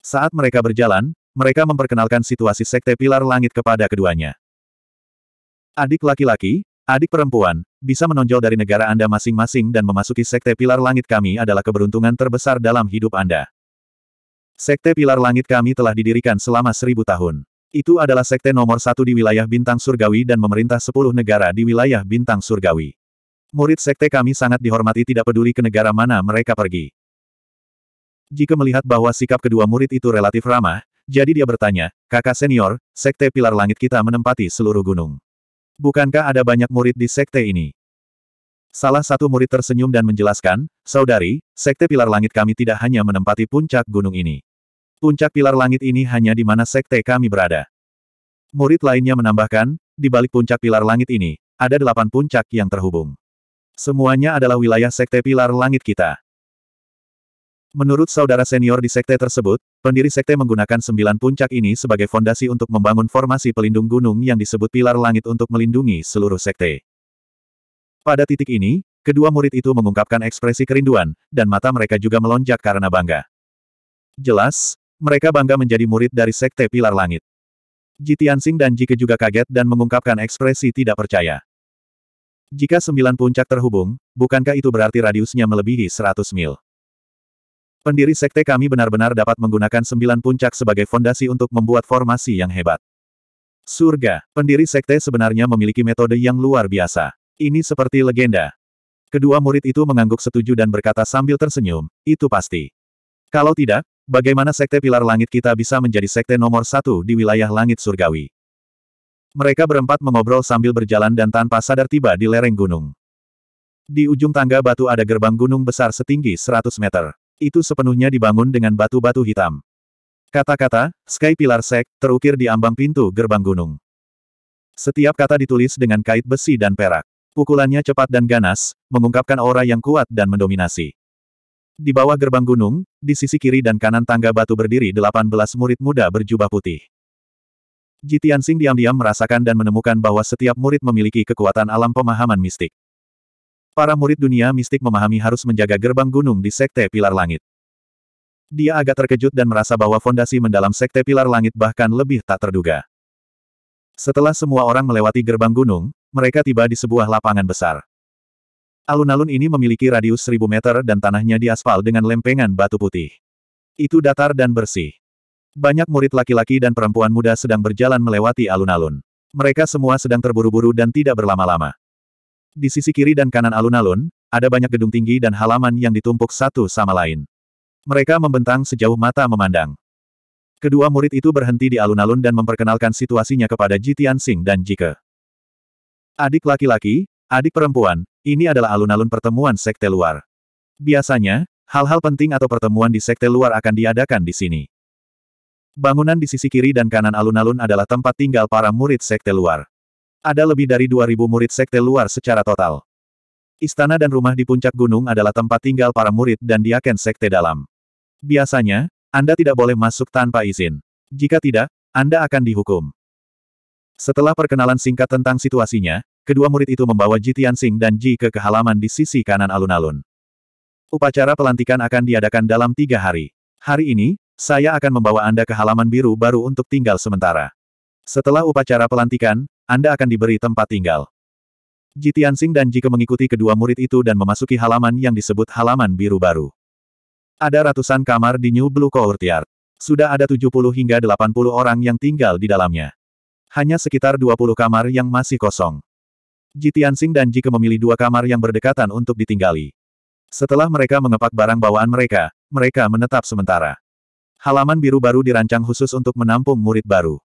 Saat mereka berjalan, mereka memperkenalkan situasi Sekte Pilar Langit kepada keduanya. Adik laki-laki, adik perempuan, bisa menonjol dari negara Anda masing-masing dan memasuki Sekte Pilar Langit kami adalah keberuntungan terbesar dalam hidup Anda. Sekte Pilar Langit kami telah didirikan selama seribu tahun. Itu adalah sekte nomor satu di wilayah bintang surgawi dan memerintah sepuluh negara di wilayah bintang surgawi. Murid sekte kami sangat dihormati tidak peduli ke negara mana mereka pergi. Jika melihat bahwa sikap kedua murid itu relatif ramah, jadi dia bertanya, kakak senior, sekte pilar langit kita menempati seluruh gunung. Bukankah ada banyak murid di sekte ini? Salah satu murid tersenyum dan menjelaskan, Saudari, Sekte Pilar Langit kami tidak hanya menempati puncak gunung ini. Puncak Pilar Langit ini hanya di mana Sekte kami berada. Murid lainnya menambahkan, di balik puncak Pilar Langit ini, ada delapan puncak yang terhubung. Semuanya adalah wilayah Sekte Pilar Langit kita. Menurut saudara senior di sekte tersebut, pendiri sekte menggunakan sembilan puncak ini sebagai fondasi untuk membangun formasi pelindung gunung yang disebut pilar langit untuk melindungi seluruh sekte. Pada titik ini, kedua murid itu mengungkapkan ekspresi kerinduan, dan mata mereka juga melonjak karena bangga. Jelas, mereka bangga menjadi murid dari sekte pilar langit. Jitiansing Singh dan Jike juga kaget dan mengungkapkan ekspresi tidak percaya. Jika sembilan puncak terhubung, bukankah itu berarti radiusnya melebihi seratus mil? Pendiri sekte kami benar-benar dapat menggunakan sembilan puncak sebagai fondasi untuk membuat formasi yang hebat. Surga, pendiri sekte sebenarnya memiliki metode yang luar biasa. Ini seperti legenda. Kedua murid itu mengangguk setuju dan berkata sambil tersenyum, itu pasti. Kalau tidak, bagaimana sekte pilar langit kita bisa menjadi sekte nomor satu di wilayah langit surgawi? Mereka berempat mengobrol sambil berjalan dan tanpa sadar tiba di lereng gunung. Di ujung tangga batu ada gerbang gunung besar setinggi 100 meter. Itu sepenuhnya dibangun dengan batu-batu hitam. Kata-kata, Sky Pilar Sek, terukir di ambang pintu gerbang gunung. Setiap kata ditulis dengan kait besi dan perak. Pukulannya cepat dan ganas, mengungkapkan aura yang kuat dan mendominasi. Di bawah gerbang gunung, di sisi kiri dan kanan tangga batu berdiri 18 murid muda berjubah putih. Jitian Sing diam-diam merasakan dan menemukan bahwa setiap murid memiliki kekuatan alam pemahaman mistik. Para murid dunia mistik memahami harus menjaga gerbang gunung di Sekte Pilar Langit. Dia agak terkejut dan merasa bahwa fondasi mendalam Sekte Pilar Langit bahkan lebih tak terduga. Setelah semua orang melewati gerbang gunung, mereka tiba di sebuah lapangan besar. Alun-alun ini memiliki radius seribu meter dan tanahnya diaspal dengan lempengan batu putih. Itu datar dan bersih. Banyak murid laki-laki dan perempuan muda sedang berjalan melewati alun-alun. Mereka semua sedang terburu-buru dan tidak berlama-lama. Di sisi kiri dan kanan alun-alun, ada banyak gedung tinggi dan halaman yang ditumpuk satu sama lain. Mereka membentang sejauh mata memandang. Kedua murid itu berhenti di alun-alun dan memperkenalkan situasinya kepada Ji Tianxing dan Jike. Adik laki-laki, adik perempuan, ini adalah alun-alun pertemuan sekte luar. Biasanya, hal-hal penting atau pertemuan di sekte luar akan diadakan di sini. Bangunan di sisi kiri dan kanan alun-alun adalah tempat tinggal para murid sekte luar. Ada lebih dari 2.000 murid sekte luar secara total. Istana dan rumah di puncak gunung adalah tempat tinggal para murid dan diaken sekte dalam. Biasanya, Anda tidak boleh masuk tanpa izin. Jika tidak, Anda akan dihukum. Setelah perkenalan singkat tentang situasinya, kedua murid itu membawa Ji Tianxing dan Ji ke kehalaman di sisi kanan alun-alun. Upacara pelantikan akan diadakan dalam tiga hari. Hari ini, saya akan membawa Anda ke halaman biru baru untuk tinggal sementara. Setelah upacara pelantikan, Anda akan diberi tempat tinggal. Ji Tianxing dan Jike mengikuti kedua murid itu dan memasuki halaman yang disebut halaman biru baru. Ada ratusan kamar di New Blue Courtyard. Sudah ada 70 hingga 80 orang yang tinggal di dalamnya. Hanya sekitar 20 kamar yang masih kosong. Ji Tianxing dan Jike memilih dua kamar yang berdekatan untuk ditinggali. Setelah mereka mengepak barang bawaan mereka, mereka menetap sementara. Halaman biru baru dirancang khusus untuk menampung murid baru.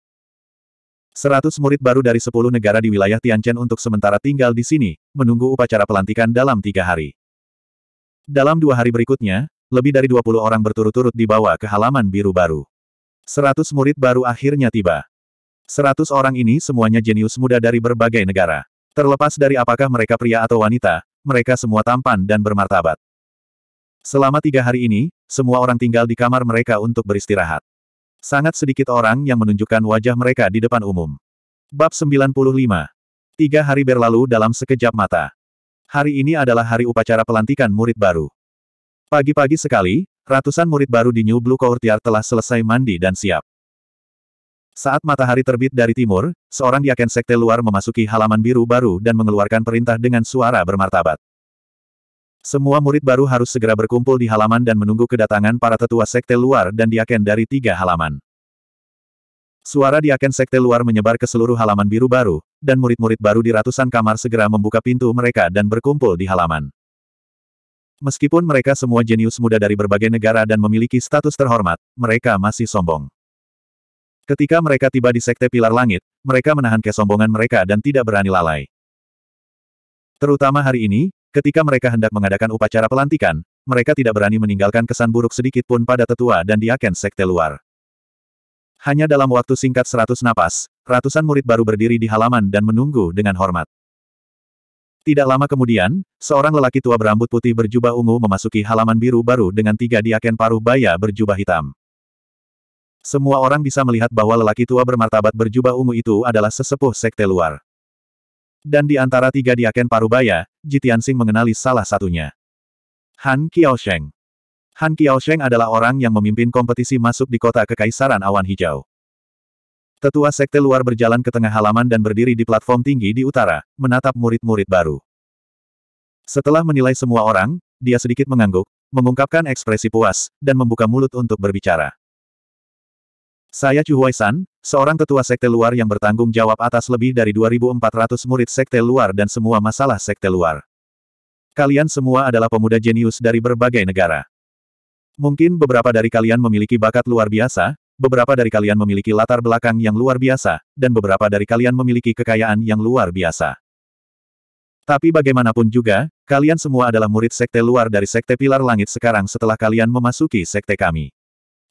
Seratus murid baru dari sepuluh negara di wilayah Tianchen untuk sementara tinggal di sini, menunggu upacara pelantikan dalam tiga hari. Dalam dua hari berikutnya, lebih dari dua puluh orang berturut-turut dibawa ke halaman biru baru. Seratus murid baru akhirnya tiba. Seratus orang ini semuanya jenius muda dari berbagai negara. Terlepas dari apakah mereka pria atau wanita, mereka semua tampan dan bermartabat. Selama tiga hari ini, semua orang tinggal di kamar mereka untuk beristirahat. Sangat sedikit orang yang menunjukkan wajah mereka di depan umum. Bab 95. Tiga hari berlalu dalam sekejap mata. Hari ini adalah hari upacara pelantikan murid baru. Pagi-pagi sekali, ratusan murid baru di New Blue Courtyard telah selesai mandi dan siap. Saat matahari terbit dari timur, seorang diaken sekte luar memasuki halaman biru baru dan mengeluarkan perintah dengan suara bermartabat. Semua murid baru harus segera berkumpul di halaman dan menunggu kedatangan para tetua sekte luar dan diaken dari tiga halaman. Suara diaken sekte luar menyebar ke seluruh halaman biru baru, dan murid-murid baru di ratusan kamar segera membuka pintu mereka dan berkumpul di halaman. Meskipun mereka semua jenius muda dari berbagai negara dan memiliki status terhormat, mereka masih sombong. Ketika mereka tiba di Sekte Pilar Langit, mereka menahan kesombongan mereka dan tidak berani lalai. Terutama hari ini, Ketika mereka hendak mengadakan upacara pelantikan, mereka tidak berani meninggalkan kesan buruk sedikit pun pada tetua dan diaken sekte luar. Hanya dalam waktu singkat seratus napas, ratusan murid baru berdiri di halaman dan menunggu dengan hormat. Tidak lama kemudian, seorang lelaki tua berambut putih berjubah ungu memasuki halaman biru baru dengan tiga diaken paruh baya berjubah hitam. Semua orang bisa melihat bahwa lelaki tua bermartabat berjubah ungu itu adalah sesepuh sekte luar. Dan di antara tiga diaken parubaya, Jitiansing mengenali salah satunya. Han Sheng. Han Sheng adalah orang yang memimpin kompetisi masuk di kota Kekaisaran Awan Hijau. Tetua Sekte Luar berjalan ke tengah halaman dan berdiri di platform tinggi di utara, menatap murid-murid baru. Setelah menilai semua orang, dia sedikit mengangguk, mengungkapkan ekspresi puas, dan membuka mulut untuk berbicara. Saya Chu Huaisan, seorang tetua sekte luar yang bertanggung jawab atas lebih dari 2.400 murid sekte luar dan semua masalah sekte luar. Kalian semua adalah pemuda jenius dari berbagai negara. Mungkin beberapa dari kalian memiliki bakat luar biasa, beberapa dari kalian memiliki latar belakang yang luar biasa, dan beberapa dari kalian memiliki kekayaan yang luar biasa. Tapi bagaimanapun juga, kalian semua adalah murid sekte luar dari sekte pilar langit sekarang setelah kalian memasuki sekte kami.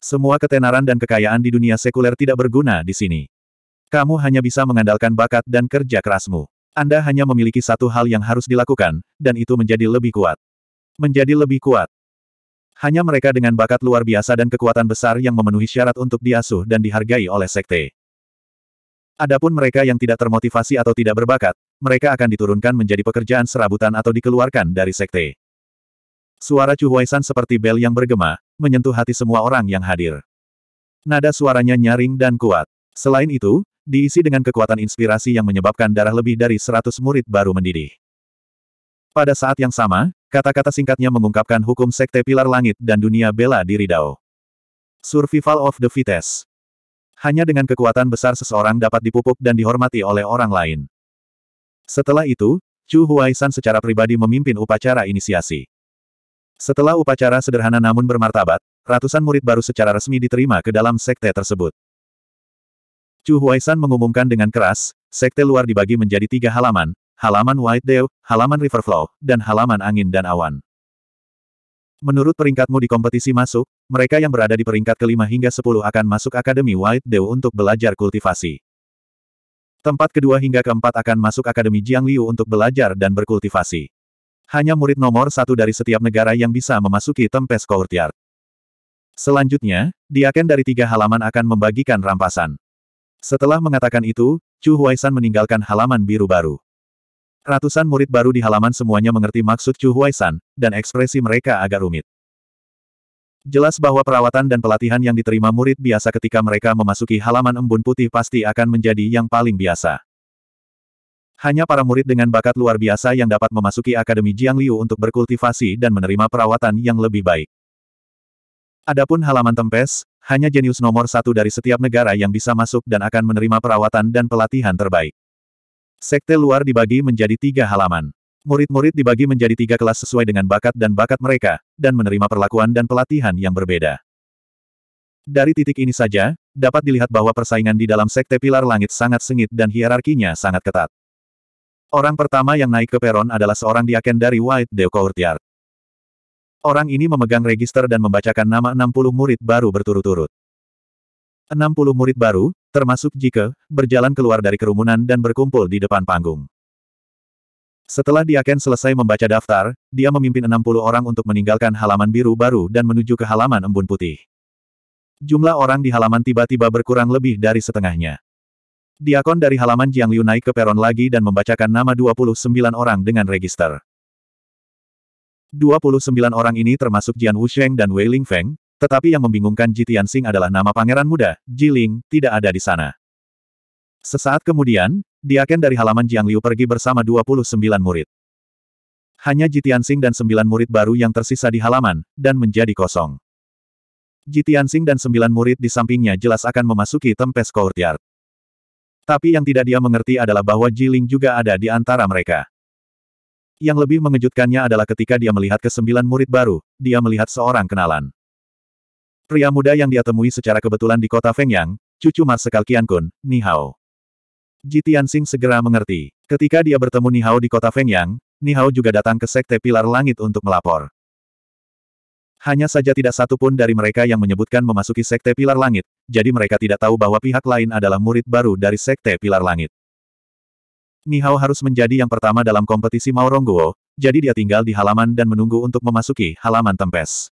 Semua ketenaran dan kekayaan di dunia sekuler tidak berguna di sini. Kamu hanya bisa mengandalkan bakat dan kerja kerasmu. Anda hanya memiliki satu hal yang harus dilakukan, dan itu menjadi lebih kuat. Menjadi lebih kuat. Hanya mereka dengan bakat luar biasa dan kekuatan besar yang memenuhi syarat untuk diasuh dan dihargai oleh sekte. Adapun mereka yang tidak termotivasi atau tidak berbakat, mereka akan diturunkan menjadi pekerjaan serabutan atau dikeluarkan dari sekte. Suara Chu Huaisan seperti bel yang bergema, menyentuh hati semua orang yang hadir. Nada suaranya nyaring dan kuat. Selain itu, diisi dengan kekuatan inspirasi yang menyebabkan darah lebih dari seratus murid baru mendidih. Pada saat yang sama, kata-kata singkatnya mengungkapkan hukum sekte pilar langit dan dunia bela diri Dao. Survival of the fittest. Hanya dengan kekuatan besar seseorang dapat dipupuk dan dihormati oleh orang lain. Setelah itu, Chu Huaisan secara pribadi memimpin upacara inisiasi. Setelah upacara sederhana namun bermartabat, ratusan murid baru secara resmi diterima ke dalam sekte tersebut. Chu Huaisan mengumumkan dengan keras, sekte luar dibagi menjadi tiga halaman, halaman White Dew, halaman Riverflow, dan halaman Angin dan Awan. Menurut peringkatmu di kompetisi masuk, mereka yang berada di peringkat kelima hingga sepuluh akan masuk Akademi White Dew untuk belajar kultivasi. Tempat kedua hingga keempat akan masuk Akademi Jiang Liu untuk belajar dan berkultivasi. Hanya murid nomor satu dari setiap negara yang bisa memasuki Tempes Courtyard. Selanjutnya, Diaken dari tiga halaman akan membagikan rampasan. Setelah mengatakan itu, Chu Huaisan meninggalkan halaman biru baru. Ratusan murid baru di halaman semuanya mengerti maksud Chu Huaisan, dan ekspresi mereka agak rumit. Jelas bahwa perawatan dan pelatihan yang diterima murid biasa ketika mereka memasuki halaman embun putih pasti akan menjadi yang paling biasa. Hanya para murid dengan bakat luar biasa yang dapat memasuki Akademi Jiang Liu untuk berkultivasi dan menerima perawatan yang lebih baik. Adapun halaman tempes, hanya jenius nomor satu dari setiap negara yang bisa masuk dan akan menerima perawatan dan pelatihan terbaik. Sekte luar dibagi menjadi tiga halaman. Murid-murid dibagi menjadi tiga kelas sesuai dengan bakat dan bakat mereka, dan menerima perlakuan dan pelatihan yang berbeda. Dari titik ini saja, dapat dilihat bahwa persaingan di dalam Sekte Pilar Langit sangat sengit dan hierarkinya sangat ketat. Orang pertama yang naik ke peron adalah seorang diaken dari White Deo Courtyard. Orang ini memegang register dan membacakan nama 60 murid baru berturut-turut. 60 murid baru, termasuk Jike, berjalan keluar dari kerumunan dan berkumpul di depan panggung. Setelah Diaken selesai membaca daftar, dia memimpin 60 orang untuk meninggalkan halaman biru baru dan menuju ke halaman embun putih. Jumlah orang di halaman tiba-tiba berkurang lebih dari setengahnya. Diakon dari halaman Jiang Liu naik ke peron lagi dan membacakan nama 29 orang dengan register. 29 orang ini termasuk Jian Wusheng dan Wei Ling Feng, tetapi yang membingungkan Ji Tianxing adalah nama pangeran muda, Ji Ling, tidak ada di sana. Sesaat kemudian, Diaken dari halaman Jiang Liu pergi bersama 29 murid. Hanya Ji Tianxing dan sembilan murid baru yang tersisa di halaman, dan menjadi kosong. Ji Tianxing dan sembilan murid di sampingnya jelas akan memasuki Tempes Courtyard. Tapi yang tidak dia mengerti adalah bahwa Jiling juga ada di antara mereka. Yang lebih mengejutkannya adalah ketika dia melihat kesembilan murid baru, dia melihat seorang kenalan. Pria muda yang dia temui secara kebetulan di kota Fengyang, cucu mas sekal Qiankun, Ni Hao. Ji Tianxing segera mengerti. Ketika dia bertemu Ni Hao di kota Fengyang, Ni Hao juga datang ke Sekte Pilar Langit untuk melapor. Hanya saja tidak satu pun dari mereka yang menyebutkan memasuki Sekte Pilar Langit, jadi mereka tidak tahu bahwa pihak lain adalah murid baru dari Sekte Pilar Langit. Nihao harus menjadi yang pertama dalam kompetisi Maorongguo, jadi dia tinggal di halaman dan menunggu untuk memasuki halaman Tempes.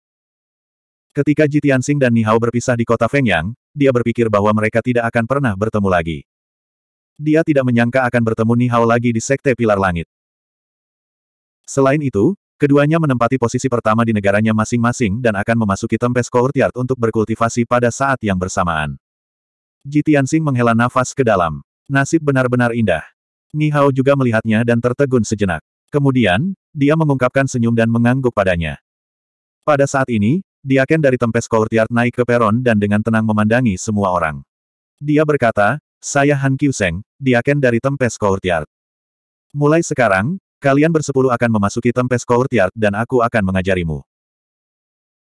Ketika Ji dan Nihao berpisah di kota Fengyang, dia berpikir bahwa mereka tidak akan pernah bertemu lagi. Dia tidak menyangka akan bertemu Nihao lagi di Sekte Pilar Langit. Selain itu, Keduanya menempati posisi pertama di negaranya masing-masing dan akan memasuki Tempes Courtyard untuk berkultivasi pada saat yang bersamaan. Ji menghela nafas ke dalam. Nasib benar-benar indah. Nihao juga melihatnya dan tertegun sejenak. Kemudian, dia mengungkapkan senyum dan mengangguk padanya. Pada saat ini, Diaken dari Tempes Courtyard naik ke peron dan dengan tenang memandangi semua orang. Dia berkata, saya Han dia Diaken dari Tempes Courtyard. Mulai sekarang, Kalian bersepuluh akan memasuki Tempest Courtyard dan aku akan mengajarimu.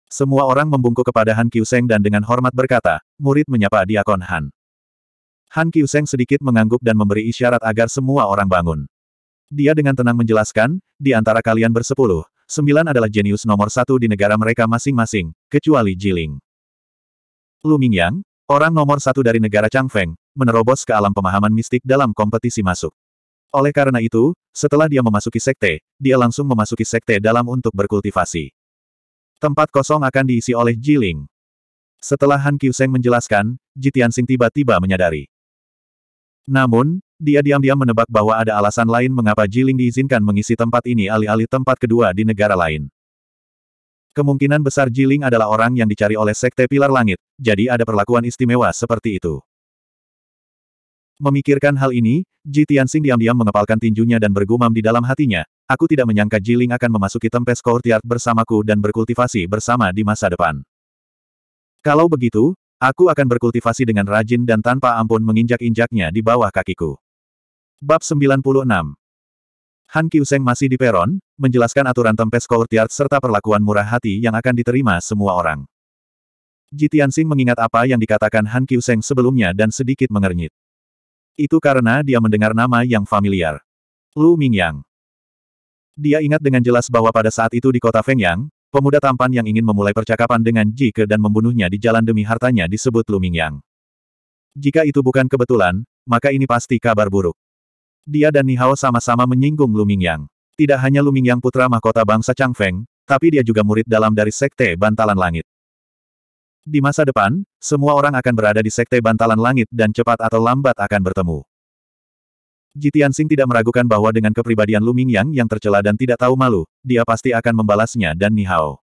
Semua orang membungkuk kepada Han Kyuseng dan dengan hormat berkata, murid menyapa Diakon Han. Han Kyuseng sedikit mengangguk dan memberi isyarat agar semua orang bangun. Dia dengan tenang menjelaskan, di antara kalian bersepuluh, sembilan adalah jenius nomor satu di negara mereka masing-masing, kecuali Jiling. Lu Mingyang, orang nomor satu dari negara Changfeng, menerobos ke alam pemahaman mistik dalam kompetisi masuk. Oleh karena itu, setelah dia memasuki sekte, dia langsung memasuki sekte dalam untuk berkultivasi. Tempat kosong akan diisi oleh Jiling. Setelah Han Kyuseng menjelaskan, Jitian Sing tiba-tiba menyadari. Namun, dia diam-diam menebak bahwa ada alasan lain mengapa Jiling diizinkan mengisi tempat ini alih-alih tempat kedua di negara lain. Kemungkinan besar Jiling adalah orang yang dicari oleh Sekte Pilar Langit, jadi ada perlakuan istimewa seperti itu. Memikirkan hal ini, Ji Tianxing diam-diam mengepalkan tinjunya dan bergumam di dalam hatinya, aku tidak menyangka Ji Ling akan memasuki tempes courtyard bersamaku dan berkultivasi bersama di masa depan. Kalau begitu, aku akan berkultivasi dengan rajin dan tanpa ampun menginjak-injaknya di bawah kakiku. Bab 96 Han Kiuseng masih di peron, menjelaskan aturan tempes courtyard serta perlakuan murah hati yang akan diterima semua orang. Ji Tianxing mengingat apa yang dikatakan Han Kiuseng sebelumnya dan sedikit mengernyit. Itu karena dia mendengar nama yang familiar. Lu Mingyang. Dia ingat dengan jelas bahwa pada saat itu di kota Fengyang, pemuda tampan yang ingin memulai percakapan dengan Ji Ke dan membunuhnya di jalan demi hartanya disebut Lu Mingyang. Jika itu bukan kebetulan, maka ini pasti kabar buruk. Dia dan Ni Hao sama-sama menyinggung Lu Mingyang. Tidak hanya Lu Mingyang putra mahkota bangsa Chang Feng, tapi dia juga murid dalam dari Sekte Bantalan Langit. Di masa depan, semua orang akan berada di sekte bantalan langit dan cepat atau lambat akan bertemu. Jitian Sing tidak meragukan bahwa dengan kepribadian Lu Mingyang yang tercela dan tidak tahu malu, dia pasti akan membalasnya dan Nihao.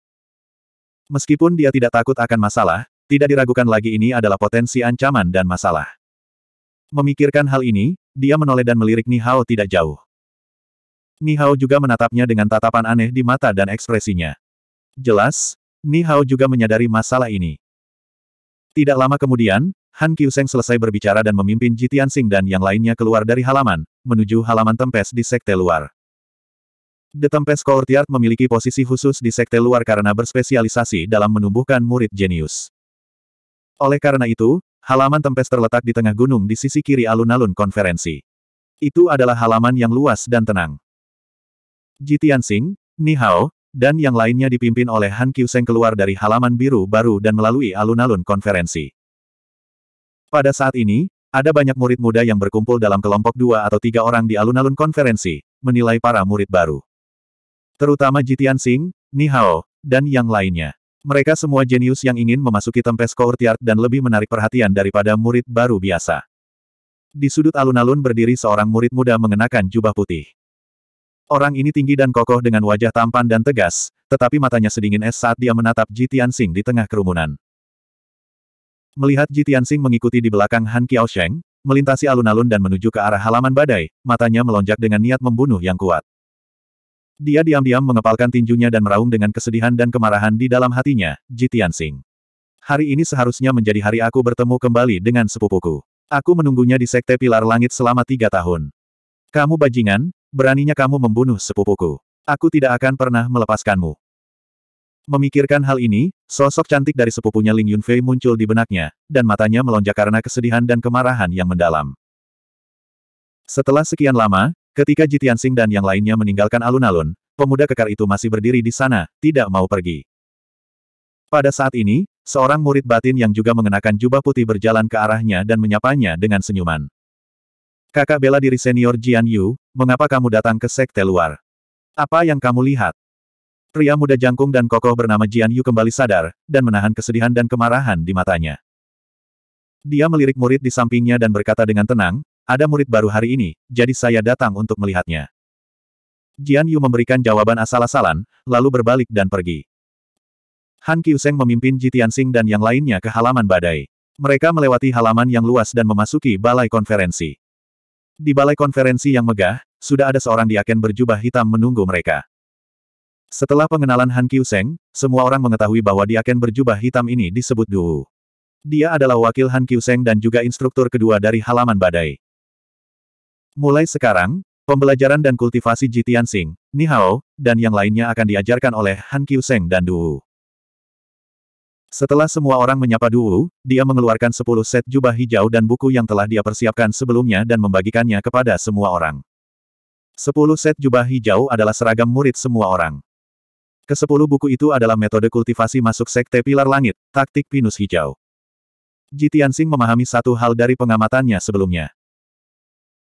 Meskipun dia tidak takut akan masalah, tidak diragukan lagi ini adalah potensi ancaman dan masalah. Memikirkan hal ini, dia menoleh dan melirik Nihao tidak jauh. Nihao juga menatapnya dengan tatapan aneh di mata dan ekspresinya. Jelas, Nihao juga menyadari masalah ini. Tidak lama kemudian, Han Qiuseng selesai berbicara dan memimpin Ji Tianxing dan yang lainnya keluar dari halaman, menuju halaman Tempes di Sekte Luar. The Tempest Courtyard memiliki posisi khusus di Sekte Luar karena berspesialisasi dalam menumbuhkan murid jenius. Oleh karena itu, halaman Tempes terletak di tengah gunung di sisi kiri alun-alun konferensi. Itu adalah halaman yang luas dan tenang. Ji Tianxing, Ni Hao, dan yang lainnya dipimpin oleh Han Qiuseng keluar dari halaman biru baru dan melalui alun-alun konferensi. Pada saat ini, ada banyak murid muda yang berkumpul dalam kelompok dua atau tiga orang di alun-alun konferensi, menilai para murid baru. Terutama Jitian Sing, Hao, dan yang lainnya. Mereka semua jenius yang ingin memasuki Tempes Courtyard dan lebih menarik perhatian daripada murid baru biasa. Di sudut alun-alun berdiri seorang murid muda mengenakan jubah putih. Orang ini tinggi dan kokoh dengan wajah tampan dan tegas, tetapi matanya sedingin es saat dia menatap Ji Tianxing di tengah kerumunan. Melihat Ji Tianxing mengikuti di belakang Han Qiaosheng, melintasi alun-alun dan menuju ke arah halaman badai, matanya melonjak dengan niat membunuh yang kuat. Dia diam-diam mengepalkan tinjunya dan meraung dengan kesedihan dan kemarahan di dalam hatinya, Ji Tianxing. Hari ini seharusnya menjadi hari aku bertemu kembali dengan sepupuku. Aku menunggunya di Sekte Pilar Langit selama tiga tahun. Kamu bajingan, Beraninya kamu membunuh sepupuku. Aku tidak akan pernah melepaskanmu. Memikirkan hal ini, sosok cantik dari sepupunya Ling Yunfei muncul di benaknya, dan matanya melonjak karena kesedihan dan kemarahan yang mendalam. Setelah sekian lama, ketika Jitian Sing dan yang lainnya meninggalkan alun-alun, pemuda kekar itu masih berdiri di sana, tidak mau pergi. Pada saat ini, seorang murid batin yang juga mengenakan jubah putih berjalan ke arahnya dan menyapanya dengan senyuman. Kakak bela diri senior Jian Yu, mengapa kamu datang ke sekte luar? Apa yang kamu lihat? Pria muda jangkung dan kokoh bernama Jian Yu kembali sadar, dan menahan kesedihan dan kemarahan di matanya. Dia melirik murid di sampingnya dan berkata dengan tenang, ada murid baru hari ini, jadi saya datang untuk melihatnya. Jian Yu memberikan jawaban asal-asalan, lalu berbalik dan pergi. Han Kiuseng memimpin Tianxing dan yang lainnya ke halaman badai. Mereka melewati halaman yang luas dan memasuki balai konferensi. Di balai konferensi yang megah, sudah ada seorang diaken berjubah hitam menunggu mereka. Setelah pengenalan Han Seng, semua orang mengetahui bahwa diaken berjubah hitam ini disebut Duwu. Dia adalah wakil Han Seng dan juga instruktur kedua dari halaman badai. Mulai sekarang, pembelajaran dan kultivasi Jitian Sing, Nihao, dan yang lainnya akan diajarkan oleh Han Seng dan Duwu. Setelah semua orang menyapa Duwu, dia mengeluarkan sepuluh set jubah hijau dan buku yang telah dia persiapkan sebelumnya dan membagikannya kepada semua orang. Sepuluh set jubah hijau adalah seragam murid semua orang. Kesepuluh buku itu adalah metode kultivasi masuk sekte pilar langit, taktik pinus hijau. Jitiansing memahami satu hal dari pengamatannya sebelumnya.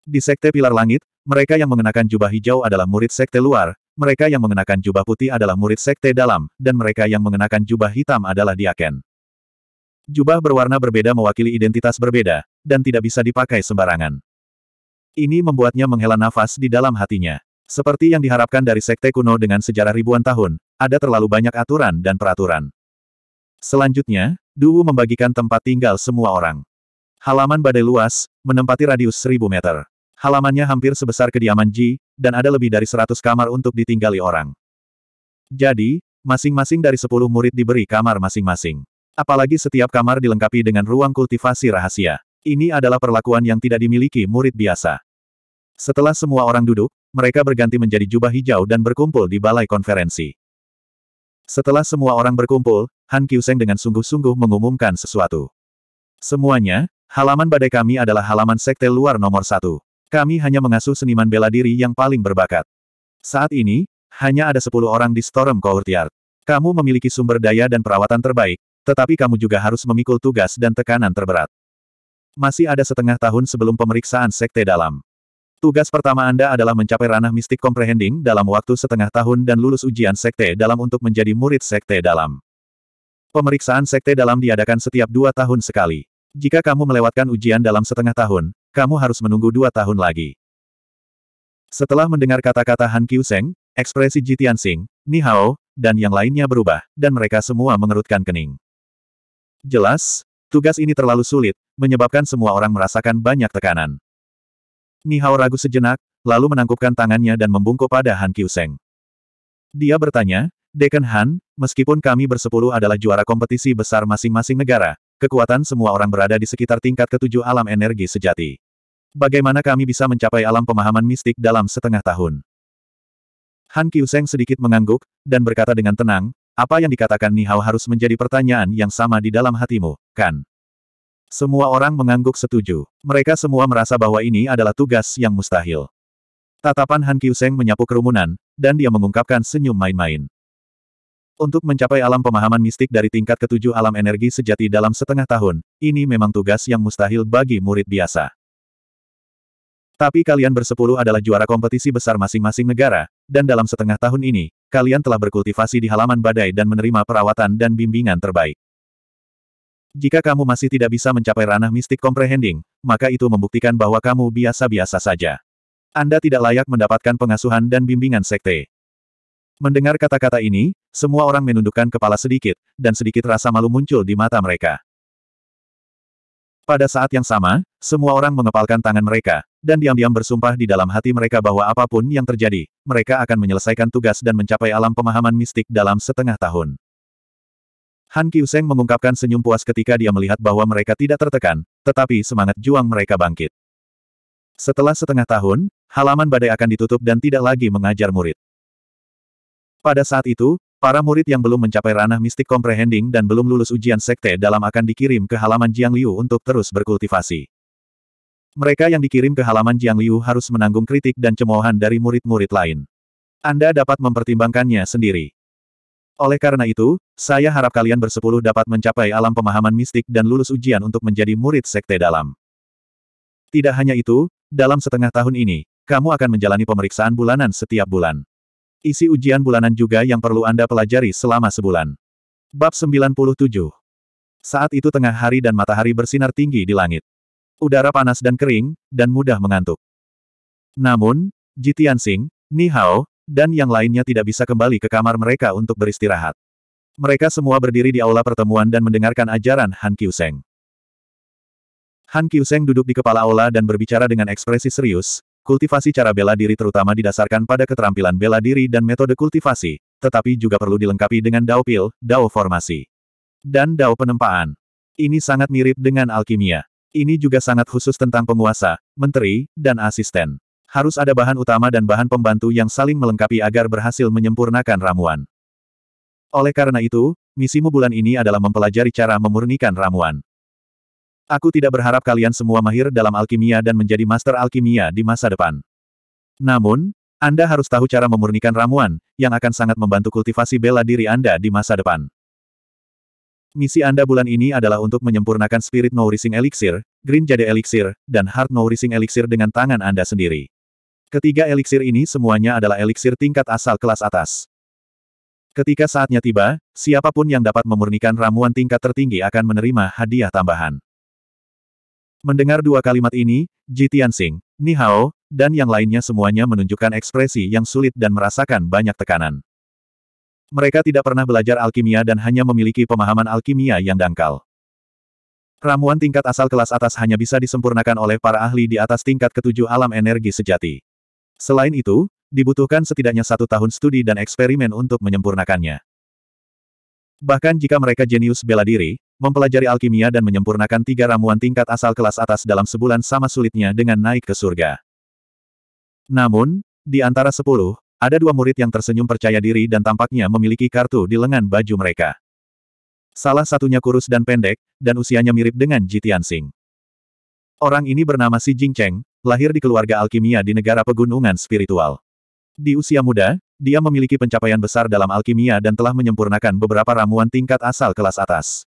Di sekte pilar langit, mereka yang mengenakan jubah hijau adalah murid sekte luar, mereka yang mengenakan jubah putih adalah murid sekte dalam, dan mereka yang mengenakan jubah hitam adalah diaken. Jubah berwarna berbeda mewakili identitas berbeda, dan tidak bisa dipakai sembarangan. Ini membuatnya menghela nafas di dalam hatinya. Seperti yang diharapkan dari sekte kuno dengan sejarah ribuan tahun, ada terlalu banyak aturan dan peraturan. Selanjutnya, Duwu membagikan tempat tinggal semua orang. Halaman badai luas, menempati radius seribu meter. Halamannya hampir sebesar kediaman Ji, dan ada lebih dari seratus kamar untuk ditinggali orang. Jadi, masing-masing dari sepuluh murid diberi kamar masing-masing. Apalagi setiap kamar dilengkapi dengan ruang kultivasi rahasia. Ini adalah perlakuan yang tidak dimiliki murid biasa. Setelah semua orang duduk, mereka berganti menjadi jubah hijau dan berkumpul di balai konferensi. Setelah semua orang berkumpul, Han Kyuseng dengan sungguh-sungguh mengumumkan sesuatu. Semuanya, halaman badai kami adalah halaman sekte luar nomor satu. Kami hanya mengasuh seniman bela diri yang paling berbakat. Saat ini, hanya ada sepuluh orang di Storm Courtyard. Kamu memiliki sumber daya dan perawatan terbaik, tetapi kamu juga harus memikul tugas dan tekanan terberat. Masih ada setengah tahun sebelum pemeriksaan sekte dalam. Tugas pertama Anda adalah mencapai ranah mistik komprehending dalam waktu setengah tahun dan lulus ujian sekte dalam untuk menjadi murid sekte dalam. Pemeriksaan sekte dalam diadakan setiap dua tahun sekali. Jika kamu melewatkan ujian dalam setengah tahun, kamu harus menunggu dua tahun lagi. Setelah mendengar kata-kata Han Seng, ekspresi Ji Sing, Ni Hao, dan yang lainnya berubah, dan mereka semua mengerutkan kening. Jelas, tugas ini terlalu sulit, menyebabkan semua orang merasakan banyak tekanan. Ni Hao ragu sejenak, lalu menangkupkan tangannya dan membungkuk pada Han Seng. Dia bertanya, Dekan Han, meskipun kami bersepuluh adalah juara kompetisi besar masing-masing negara, kekuatan semua orang berada di sekitar tingkat ketujuh alam energi sejati. Bagaimana kami bisa mencapai alam pemahaman mistik dalam setengah tahun? Han Qiuseng sedikit mengangguk, dan berkata dengan tenang, apa yang dikatakan Nihao harus menjadi pertanyaan yang sama di dalam hatimu, kan? Semua orang mengangguk setuju. Mereka semua merasa bahwa ini adalah tugas yang mustahil. Tatapan Han Qiuseng menyapu kerumunan, dan dia mengungkapkan senyum main-main. Untuk mencapai alam pemahaman mistik dari tingkat ketujuh alam energi sejati dalam setengah tahun, ini memang tugas yang mustahil bagi murid biasa. Tapi kalian bersepuluh adalah juara kompetisi besar masing-masing negara, dan dalam setengah tahun ini, kalian telah berkultivasi di halaman badai dan menerima perawatan dan bimbingan terbaik. Jika kamu masih tidak bisa mencapai ranah mistik comprehending, maka itu membuktikan bahwa kamu biasa-biasa saja. Anda tidak layak mendapatkan pengasuhan dan bimbingan sekte. Mendengar kata-kata ini, semua orang menundukkan kepala sedikit, dan sedikit rasa malu muncul di mata mereka. Pada saat yang sama, semua orang mengepalkan tangan mereka, dan diam-diam bersumpah di dalam hati mereka bahwa apapun yang terjadi, mereka akan menyelesaikan tugas dan mencapai alam pemahaman mistik dalam setengah tahun. Han Kiuseng mengungkapkan senyum puas ketika dia melihat bahwa mereka tidak tertekan, tetapi semangat juang mereka bangkit. Setelah setengah tahun, halaman badai akan ditutup dan tidak lagi mengajar murid. Pada saat itu, Para murid yang belum mencapai ranah mistik comprehending dan belum lulus ujian sekte dalam akan dikirim ke halaman Jiang Liu untuk terus berkultivasi. Mereka yang dikirim ke halaman Jiang Liu harus menanggung kritik dan cemoohan dari murid-murid lain. Anda dapat mempertimbangkannya sendiri. Oleh karena itu, saya harap kalian bersepuluh dapat mencapai alam pemahaman mistik dan lulus ujian untuk menjadi murid sekte dalam. Tidak hanya itu, dalam setengah tahun ini, kamu akan menjalani pemeriksaan bulanan setiap bulan. Isi ujian bulanan juga yang perlu Anda pelajari selama sebulan. Bab 97 Saat itu tengah hari dan matahari bersinar tinggi di langit. Udara panas dan kering, dan mudah mengantuk. Namun, Jitian Tianxing, Ni Hao, dan yang lainnya tidak bisa kembali ke kamar mereka untuk beristirahat. Mereka semua berdiri di aula pertemuan dan mendengarkan ajaran Han Qiuseng. Han Qiuseng duduk di kepala aula dan berbicara dengan ekspresi serius, Kultivasi cara bela diri terutama didasarkan pada keterampilan bela diri dan metode kultivasi, tetapi juga perlu dilengkapi dengan dao pil, dao formasi, dan dao penempaan. Ini sangat mirip dengan alkimia. Ini juga sangat khusus tentang penguasa, menteri, dan asisten. Harus ada bahan utama dan bahan pembantu yang saling melengkapi agar berhasil menyempurnakan ramuan. Oleh karena itu, misimu bulan ini adalah mempelajari cara memurnikan ramuan. Aku tidak berharap kalian semua mahir dalam alkimia dan menjadi master alkimia di masa depan. Namun, Anda harus tahu cara memurnikan ramuan, yang akan sangat membantu kultivasi bela diri Anda di masa depan. Misi Anda bulan ini adalah untuk menyempurnakan Spirit Nourising Elixir, Green Jade Elixir, dan Heart Nourising Elixir dengan tangan Anda sendiri. Ketiga elixir ini semuanya adalah elixir tingkat asal kelas atas. Ketika saatnya tiba, siapapun yang dapat memurnikan ramuan tingkat tertinggi akan menerima hadiah tambahan. Mendengar dua kalimat ini, Ji Tianxing, Ni Hao, dan yang lainnya semuanya menunjukkan ekspresi yang sulit dan merasakan banyak tekanan. Mereka tidak pernah belajar alkimia dan hanya memiliki pemahaman alkimia yang dangkal. Ramuan tingkat asal kelas atas hanya bisa disempurnakan oleh para ahli di atas tingkat ketujuh alam energi sejati. Selain itu, dibutuhkan setidaknya satu tahun studi dan eksperimen untuk menyempurnakannya. Bahkan jika mereka jenius bela diri, mempelajari alkimia dan menyempurnakan tiga ramuan tingkat asal kelas atas dalam sebulan sama sulitnya dengan naik ke surga. Namun, di antara sepuluh, ada dua murid yang tersenyum percaya diri dan tampaknya memiliki kartu di lengan baju mereka. Salah satunya kurus dan pendek, dan usianya mirip dengan Jitian Sing. Orang ini bernama Si Jingcheng, lahir di keluarga alkimia di negara pegunungan spiritual. Di usia muda, dia memiliki pencapaian besar dalam alkimia dan telah menyempurnakan beberapa ramuan tingkat asal kelas atas.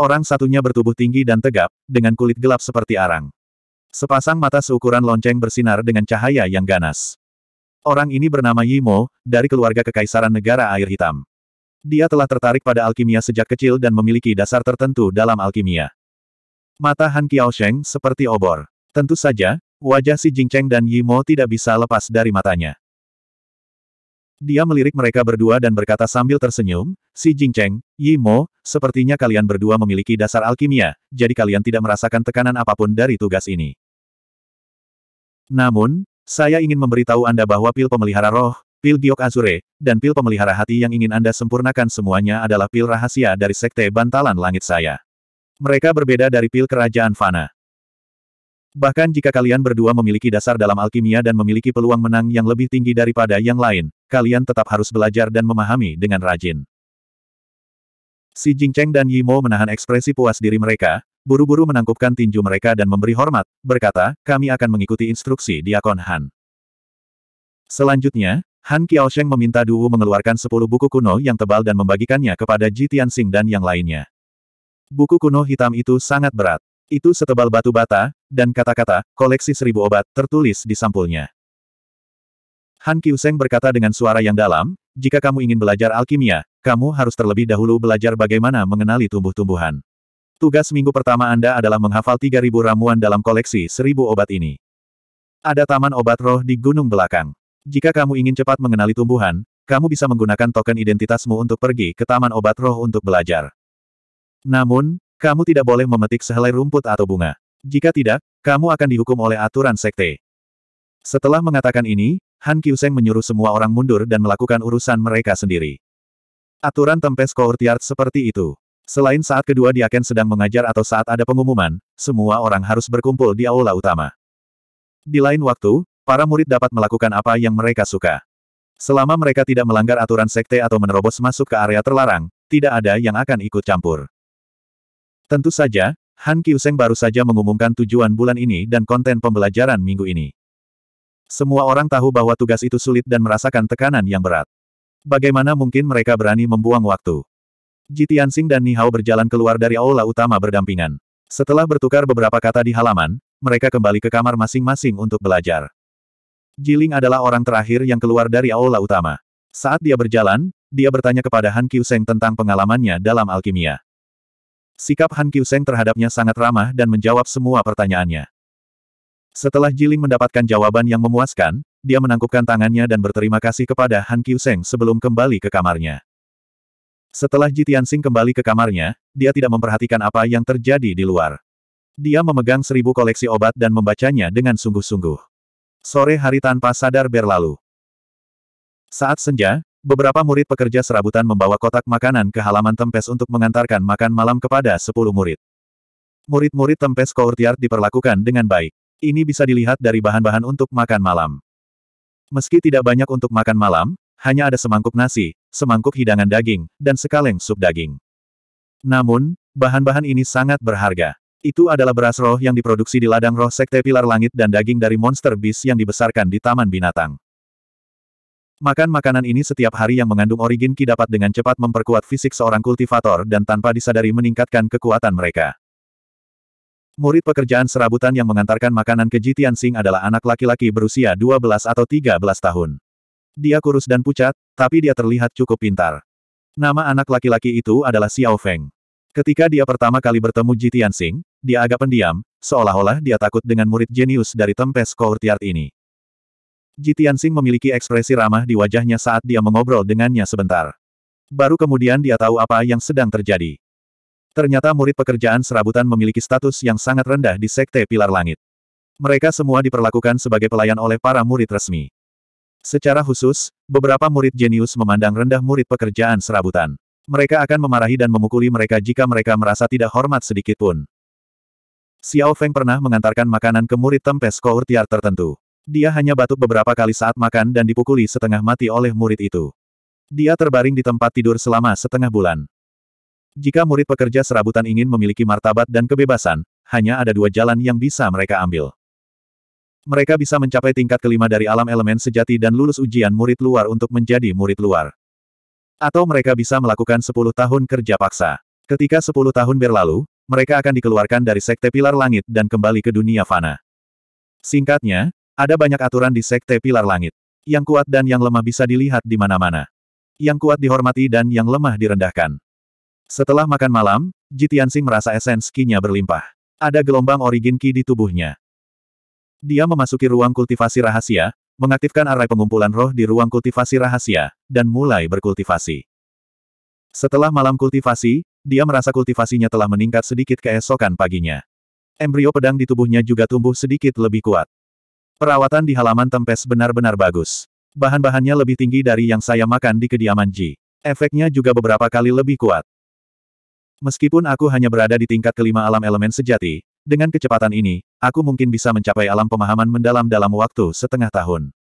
Orang satunya bertubuh tinggi dan tegap, dengan kulit gelap seperti arang. Sepasang mata seukuran lonceng bersinar dengan cahaya yang ganas. Orang ini bernama Yimo, dari keluarga Kekaisaran Negara Air Hitam. Dia telah tertarik pada alkimia sejak kecil dan memiliki dasar tertentu dalam alkimia. Mata Han Sheng seperti obor. Tentu saja, wajah si Jingcheng dan Yimo tidak bisa lepas dari matanya. Dia melirik mereka berdua dan berkata sambil tersenyum, Si Jingcheng, Yi Mo, sepertinya kalian berdua memiliki dasar alkimia, jadi kalian tidak merasakan tekanan apapun dari tugas ini. Namun, saya ingin memberitahu Anda bahwa pil pemelihara roh, pil giok azure, dan pil pemelihara hati yang ingin Anda sempurnakan semuanya adalah pil rahasia dari Sekte Bantalan Langit saya. Mereka berbeda dari pil Kerajaan Fana. Bahkan jika kalian berdua memiliki dasar dalam alkimia dan memiliki peluang menang yang lebih tinggi daripada yang lain, kalian tetap harus belajar dan memahami dengan rajin. Si Jingcheng dan Yimo menahan ekspresi puas diri mereka, buru-buru menangkupkan tinju mereka dan memberi hormat, berkata, kami akan mengikuti instruksi Diakon Han. Selanjutnya, Han Sheng meminta Duwu mengeluarkan sepuluh buku kuno yang tebal dan membagikannya kepada Ji Tianxing dan yang lainnya. Buku kuno hitam itu sangat berat. Itu setebal batu bata, dan kata-kata, koleksi seribu obat, tertulis di sampulnya. Han Kiuseng berkata dengan suara yang dalam, jika kamu ingin belajar alkimia, kamu harus terlebih dahulu belajar bagaimana mengenali tumbuh-tumbuhan. Tugas minggu pertama Anda adalah menghafal 3.000 ramuan dalam koleksi seribu obat ini. Ada taman obat roh di gunung belakang. Jika kamu ingin cepat mengenali tumbuhan, kamu bisa menggunakan token identitasmu untuk pergi ke taman obat roh untuk belajar. Namun, kamu tidak boleh memetik sehelai rumput atau bunga. Jika tidak, kamu akan dihukum oleh aturan sekte. Setelah mengatakan ini, Han Kyuseng menyuruh semua orang mundur dan melakukan urusan mereka sendiri. Aturan tempes courtyard seperti itu. Selain saat kedua diaken sedang mengajar atau saat ada pengumuman, semua orang harus berkumpul di aula utama. Di lain waktu, para murid dapat melakukan apa yang mereka suka. Selama mereka tidak melanggar aturan sekte atau menerobos masuk ke area terlarang, tidak ada yang akan ikut campur. Tentu saja, Han Qiuseng baru saja mengumumkan tujuan bulan ini dan konten pembelajaran minggu ini. Semua orang tahu bahwa tugas itu sulit dan merasakan tekanan yang berat. Bagaimana mungkin mereka berani membuang waktu? Ji Tianxing dan Nihao berjalan keluar dari aula utama berdampingan. Setelah bertukar beberapa kata di halaman, mereka kembali ke kamar masing-masing untuk belajar. Jiling adalah orang terakhir yang keluar dari aula utama. Saat dia berjalan, dia bertanya kepada Han Qiuseng tentang pengalamannya dalam alkimia. Sikap Han Kyuseng terhadapnya sangat ramah dan menjawab semua pertanyaannya. Setelah Jiling mendapatkan jawaban yang memuaskan, dia menangkupkan tangannya dan berterima kasih kepada Han Kyuseng sebelum kembali ke kamarnya. Setelah Ji Tianxing kembali ke kamarnya, dia tidak memperhatikan apa yang terjadi di luar. Dia memegang seribu koleksi obat dan membacanya dengan sungguh-sungguh. Sore hari tanpa sadar berlalu. Saat senja, Beberapa murid pekerja serabutan membawa kotak makanan ke halaman Tempes untuk mengantarkan makan malam kepada sepuluh murid. Murid-murid Tempes Courtyard diperlakukan dengan baik. Ini bisa dilihat dari bahan-bahan untuk makan malam. Meski tidak banyak untuk makan malam, hanya ada semangkuk nasi, semangkuk hidangan daging, dan sekaleng sup daging. Namun, bahan-bahan ini sangat berharga. Itu adalah beras roh yang diproduksi di ladang roh Sekte Pilar Langit dan daging dari monster bis yang dibesarkan di Taman Binatang. Makan makanan ini setiap hari yang mengandung origin Ki dapat dengan cepat memperkuat fisik seorang kultivator dan tanpa disadari meningkatkan kekuatan mereka. Murid pekerjaan serabutan yang mengantarkan makanan ke Jitian Sing adalah anak laki-laki berusia 12 atau 13 tahun. Dia kurus dan pucat, tapi dia terlihat cukup pintar. Nama anak laki-laki itu adalah Xiao Feng. Ketika dia pertama kali bertemu Jitian Sing, dia agak pendiam, seolah-olah dia takut dengan murid jenius dari Tempes Courtyard ini. Jitian Sing memiliki ekspresi ramah di wajahnya saat dia mengobrol dengannya sebentar. Baru kemudian dia tahu apa yang sedang terjadi. Ternyata murid pekerjaan serabutan memiliki status yang sangat rendah di Sekte Pilar Langit. Mereka semua diperlakukan sebagai pelayan oleh para murid resmi. Secara khusus, beberapa murid jenius memandang rendah murid pekerjaan serabutan. Mereka akan memarahi dan memukuli mereka jika mereka merasa tidak hormat sedikitpun. Xiao Feng pernah mengantarkan makanan ke murid tempes kourtiar tertentu. Dia hanya batuk beberapa kali saat makan dan dipukuli setengah mati oleh murid itu. Dia terbaring di tempat tidur selama setengah bulan. Jika murid pekerja serabutan ingin memiliki martabat dan kebebasan, hanya ada dua jalan yang bisa mereka ambil. Mereka bisa mencapai tingkat kelima dari alam elemen sejati dan lulus ujian murid luar untuk menjadi murid luar. Atau mereka bisa melakukan 10 tahun kerja paksa. Ketika 10 tahun berlalu, mereka akan dikeluarkan dari sekte pilar langit dan kembali ke dunia fana. Singkatnya, ada banyak aturan di Sekte Pilar Langit. Yang kuat dan yang lemah bisa dilihat di mana-mana. Yang kuat dihormati dan yang lemah direndahkan. Setelah makan malam, Jitiansing merasa esens kinya berlimpah. Ada gelombang origin ki di tubuhnya. Dia memasuki ruang kultivasi rahasia, mengaktifkan arai pengumpulan roh di ruang kultivasi rahasia, dan mulai berkultivasi. Setelah malam kultivasi, dia merasa kultivasinya telah meningkat sedikit keesokan paginya. Embrio pedang di tubuhnya juga tumbuh sedikit lebih kuat. Perawatan di halaman Tempes benar-benar bagus. Bahan-bahannya lebih tinggi dari yang saya makan di kediaman Ji. Efeknya juga beberapa kali lebih kuat. Meskipun aku hanya berada di tingkat kelima alam elemen sejati, dengan kecepatan ini, aku mungkin bisa mencapai alam pemahaman mendalam dalam waktu setengah tahun.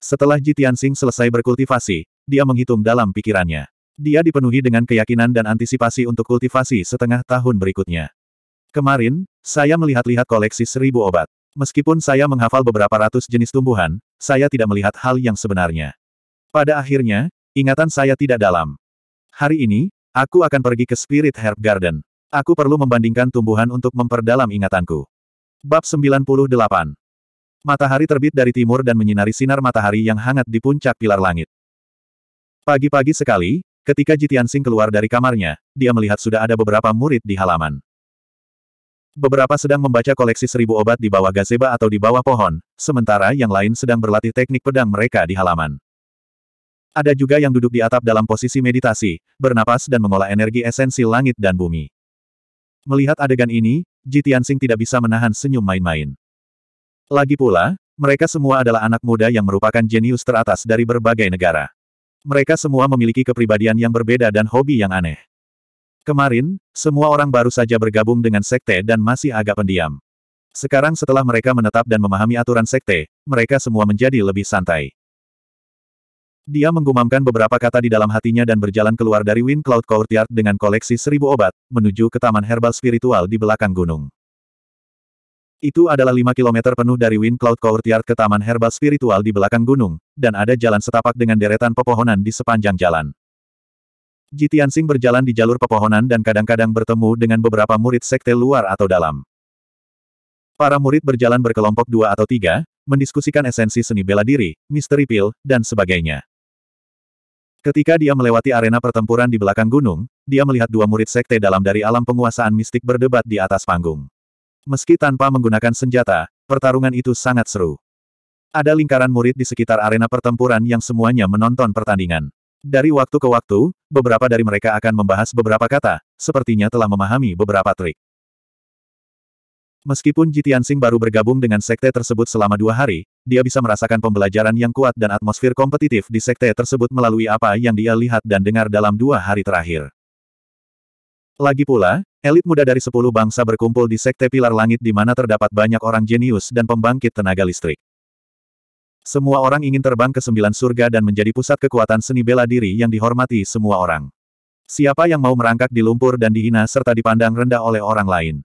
Setelah Ji Tianxing selesai berkultivasi, dia menghitung dalam pikirannya. Dia dipenuhi dengan keyakinan dan antisipasi untuk kultivasi setengah tahun berikutnya. Kemarin, saya melihat-lihat koleksi seribu obat. Meskipun saya menghafal beberapa ratus jenis tumbuhan, saya tidak melihat hal yang sebenarnya. Pada akhirnya, ingatan saya tidak dalam. Hari ini, aku akan pergi ke Spirit Herb Garden. Aku perlu membandingkan tumbuhan untuk memperdalam ingatanku. Bab 98 Matahari terbit dari timur dan menyinari sinar matahari yang hangat di puncak pilar langit. Pagi-pagi sekali, ketika Jitian Sing keluar dari kamarnya, dia melihat sudah ada beberapa murid di halaman. Beberapa sedang membaca koleksi seribu obat di bawah gazebo atau di bawah pohon, sementara yang lain sedang berlatih teknik pedang mereka di halaman. Ada juga yang duduk di atap dalam posisi meditasi, bernapas dan mengolah energi esensi langit dan bumi. Melihat adegan ini, Ji tidak bisa menahan senyum main-main. Lagi pula, mereka semua adalah anak muda yang merupakan jenius teratas dari berbagai negara. Mereka semua memiliki kepribadian yang berbeda dan hobi yang aneh. Kemarin, semua orang baru saja bergabung dengan sekte dan masih agak pendiam. Sekarang setelah mereka menetap dan memahami aturan sekte, mereka semua menjadi lebih santai. Dia menggumamkan beberapa kata di dalam hatinya dan berjalan keluar dari Wind Cloud Courtyard dengan koleksi seribu obat, menuju ke taman herbal spiritual di belakang gunung. Itu adalah 5 kilometer penuh dari Wind Cloud Courtyard ke taman herbal spiritual di belakang gunung, dan ada jalan setapak dengan deretan pepohonan di sepanjang jalan. Ji Tianxing berjalan di jalur pepohonan dan kadang-kadang bertemu dengan beberapa murid sekte luar atau dalam. Para murid berjalan berkelompok dua atau tiga, mendiskusikan esensi seni bela diri, misteri pil, dan sebagainya. Ketika dia melewati arena pertempuran di belakang gunung, dia melihat dua murid sekte dalam dari alam penguasaan mistik berdebat di atas panggung. Meski tanpa menggunakan senjata, pertarungan itu sangat seru. Ada lingkaran murid di sekitar arena pertempuran yang semuanya menonton pertandingan. Dari waktu ke waktu, beberapa dari mereka akan membahas beberapa kata, sepertinya telah memahami beberapa trik. Meskipun Singh baru bergabung dengan sekte tersebut selama dua hari, dia bisa merasakan pembelajaran yang kuat dan atmosfer kompetitif di sekte tersebut melalui apa yang dia lihat dan dengar dalam dua hari terakhir. Lagi pula, elit muda dari sepuluh bangsa berkumpul di sekte Pilar Langit di mana terdapat banyak orang jenius dan pembangkit tenaga listrik. Semua orang ingin terbang ke sembilan surga dan menjadi pusat kekuatan seni bela diri yang dihormati semua orang. Siapa yang mau merangkak di lumpur dan dihina serta dipandang rendah oleh orang lain?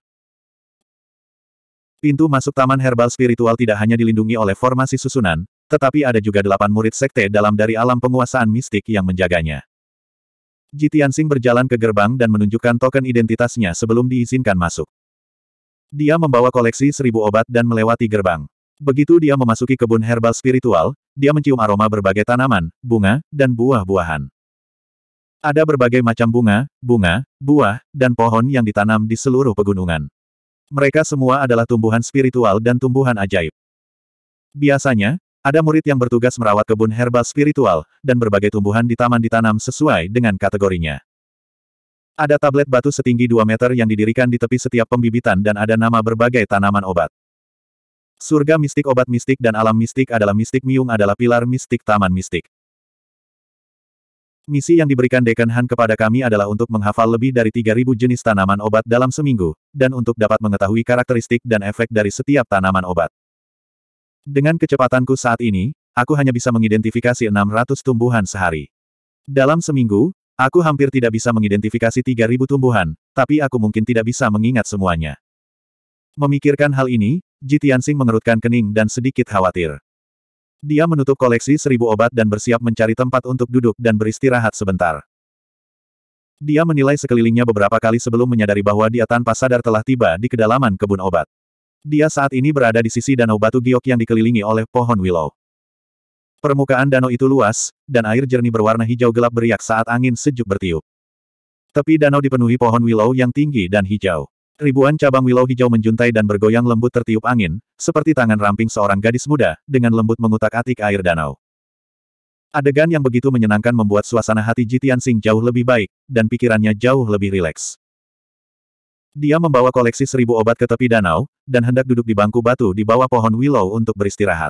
Pintu masuk taman herbal spiritual tidak hanya dilindungi oleh formasi susunan, tetapi ada juga delapan murid sekte dalam dari alam penguasaan mistik yang menjaganya. Jitiansing berjalan ke gerbang dan menunjukkan token identitasnya sebelum diizinkan masuk. Dia membawa koleksi seribu obat dan melewati gerbang. Begitu dia memasuki kebun herbal spiritual, dia mencium aroma berbagai tanaman, bunga, dan buah-buahan. Ada berbagai macam bunga, bunga, buah, dan pohon yang ditanam di seluruh pegunungan. Mereka semua adalah tumbuhan spiritual dan tumbuhan ajaib. Biasanya, ada murid yang bertugas merawat kebun herbal spiritual, dan berbagai tumbuhan di taman ditanam sesuai dengan kategorinya. Ada tablet batu setinggi 2 meter yang didirikan di tepi setiap pembibitan dan ada nama berbagai tanaman obat. Surga mistik obat mistik dan alam mistik adalah mistik Miung adalah pilar mistik taman mistik. Misi yang diberikan Dekan Han kepada kami adalah untuk menghafal lebih dari 3.000 jenis tanaman obat dalam seminggu, dan untuk dapat mengetahui karakteristik dan efek dari setiap tanaman obat. Dengan kecepatanku saat ini, aku hanya bisa mengidentifikasi 600 tumbuhan sehari. Dalam seminggu, aku hampir tidak bisa mengidentifikasi 3.000 tumbuhan, tapi aku mungkin tidak bisa mengingat semuanya. Memikirkan hal ini, Ji Tianxing mengerutkan kening dan sedikit khawatir. Dia menutup koleksi seribu obat dan bersiap mencari tempat untuk duduk dan beristirahat sebentar. Dia menilai sekelilingnya beberapa kali sebelum menyadari bahwa dia tanpa sadar telah tiba di kedalaman kebun obat. Dia saat ini berada di sisi danau batu giok yang dikelilingi oleh pohon willow. Permukaan danau itu luas, dan air jernih berwarna hijau gelap beriak saat angin sejuk bertiup. Tepi danau dipenuhi pohon willow yang tinggi dan hijau. Ribuan cabang willow hijau menjuntai dan bergoyang lembut tertiup angin, seperti tangan ramping seorang gadis muda, dengan lembut mengutak-atik air danau. Adegan yang begitu menyenangkan membuat suasana hati Jitian Sing jauh lebih baik, dan pikirannya jauh lebih rileks. Dia membawa koleksi seribu obat ke tepi danau, dan hendak duduk di bangku batu di bawah pohon willow untuk beristirahat.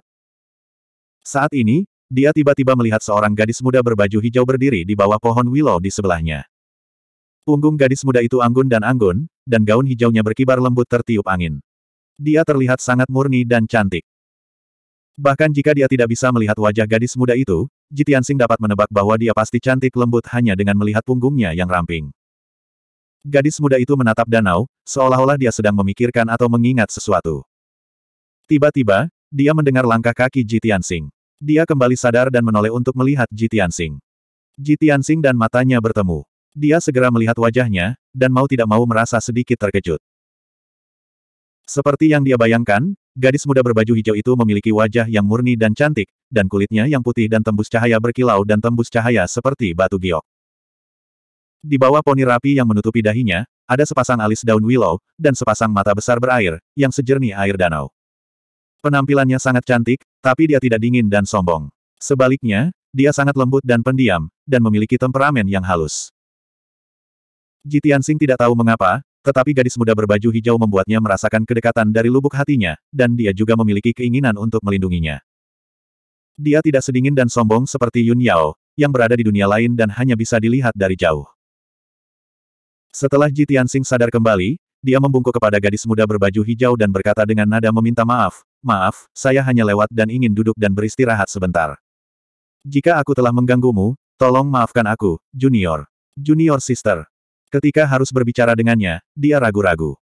Saat ini, dia tiba-tiba melihat seorang gadis muda berbaju hijau berdiri di bawah pohon willow di sebelahnya. Punggung gadis muda itu anggun dan anggun, dan gaun hijaunya berkibar lembut tertiup angin. Dia terlihat sangat murni dan cantik. Bahkan jika dia tidak bisa melihat wajah gadis muda itu, Jitiansing dapat menebak bahwa dia pasti cantik lembut hanya dengan melihat punggungnya yang ramping. Gadis muda itu menatap danau, seolah-olah dia sedang memikirkan atau mengingat sesuatu. Tiba-tiba, dia mendengar langkah kaki Jitiansing. Dia kembali sadar dan menoleh untuk melihat Jitiansing. Jitiansing dan matanya bertemu. Dia segera melihat wajahnya, dan mau tidak mau merasa sedikit terkejut. Seperti yang dia bayangkan, gadis muda berbaju hijau itu memiliki wajah yang murni dan cantik, dan kulitnya yang putih dan tembus cahaya berkilau dan tembus cahaya seperti batu giok. Di bawah poni rapi yang menutupi dahinya, ada sepasang alis daun willow, dan sepasang mata besar berair, yang sejernih air danau. Penampilannya sangat cantik, tapi dia tidak dingin dan sombong. Sebaliknya, dia sangat lembut dan pendiam, dan memiliki temperamen yang halus. Ji Tianxing tidak tahu mengapa, tetapi gadis muda berbaju hijau membuatnya merasakan kedekatan dari lubuk hatinya, dan dia juga memiliki keinginan untuk melindunginya. Dia tidak sedingin dan sombong seperti Yun Yao, yang berada di dunia lain dan hanya bisa dilihat dari jauh. Setelah Ji Tianxing sadar kembali, dia membungkuk kepada gadis muda berbaju hijau dan berkata dengan nada meminta maaf, maaf, saya hanya lewat dan ingin duduk dan beristirahat sebentar. Jika aku telah mengganggumu, tolong maafkan aku, Junior. Junior Sister. Ketika harus berbicara dengannya, dia ragu-ragu.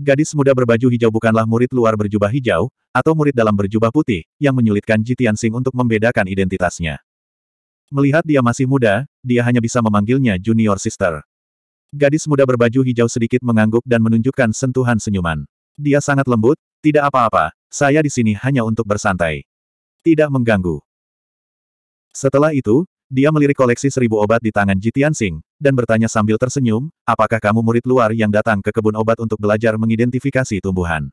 Gadis muda berbaju hijau bukanlah murid luar berjubah hijau, atau murid dalam berjubah putih, yang menyulitkan Jitian Sing untuk membedakan identitasnya. Melihat dia masih muda, dia hanya bisa memanggilnya junior sister. Gadis muda berbaju hijau sedikit mengangguk dan menunjukkan sentuhan senyuman. Dia sangat lembut, tidak apa-apa, saya di sini hanya untuk bersantai. Tidak mengganggu. Setelah itu, dia melirik koleksi seribu obat di tangan Jitian Tianxing, dan bertanya sambil tersenyum, apakah kamu murid luar yang datang ke kebun obat untuk belajar mengidentifikasi tumbuhan?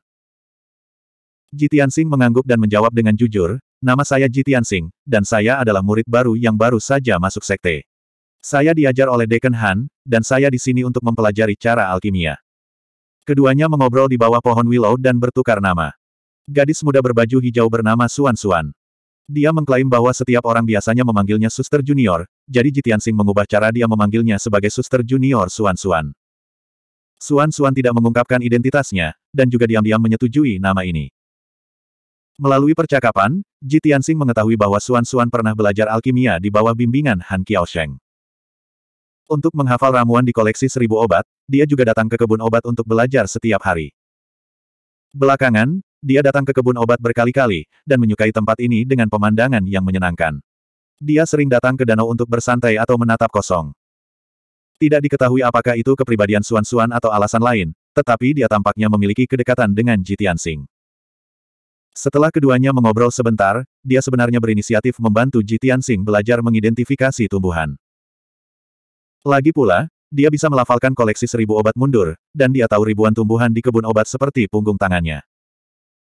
Jitian Tianxing mengangguk dan menjawab dengan jujur, nama saya Jitian Tianxing, dan saya adalah murid baru yang baru saja masuk sekte. Saya diajar oleh Deacon Han, dan saya di sini untuk mempelajari cara alkimia. Keduanya mengobrol di bawah pohon willow dan bertukar nama. Gadis muda berbaju hijau bernama Suan Suan. Dia mengklaim bahwa setiap orang biasanya memanggilnya Suster Junior, jadi Sing mengubah cara dia memanggilnya sebagai Suster Junior Suan Suan. Suan Suan tidak mengungkapkan identitasnya, dan juga diam-diam menyetujui nama ini. Melalui percakapan, Sing mengetahui bahwa Suan Suan pernah belajar alkimia di bawah bimbingan Han Sheng. Untuk menghafal ramuan di koleksi seribu obat, dia juga datang ke kebun obat untuk belajar setiap hari. Belakangan, dia datang ke kebun obat berkali-kali, dan menyukai tempat ini dengan pemandangan yang menyenangkan. Dia sering datang ke danau untuk bersantai atau menatap kosong. Tidak diketahui apakah itu kepribadian Suan-Suan atau alasan lain, tetapi dia tampaknya memiliki kedekatan dengan Jitian Sing. Setelah keduanya mengobrol sebentar, dia sebenarnya berinisiatif membantu Jitian Sing belajar mengidentifikasi tumbuhan. Lagi pula, dia bisa melafalkan koleksi seribu obat mundur, dan dia tahu ribuan tumbuhan di kebun obat seperti punggung tangannya.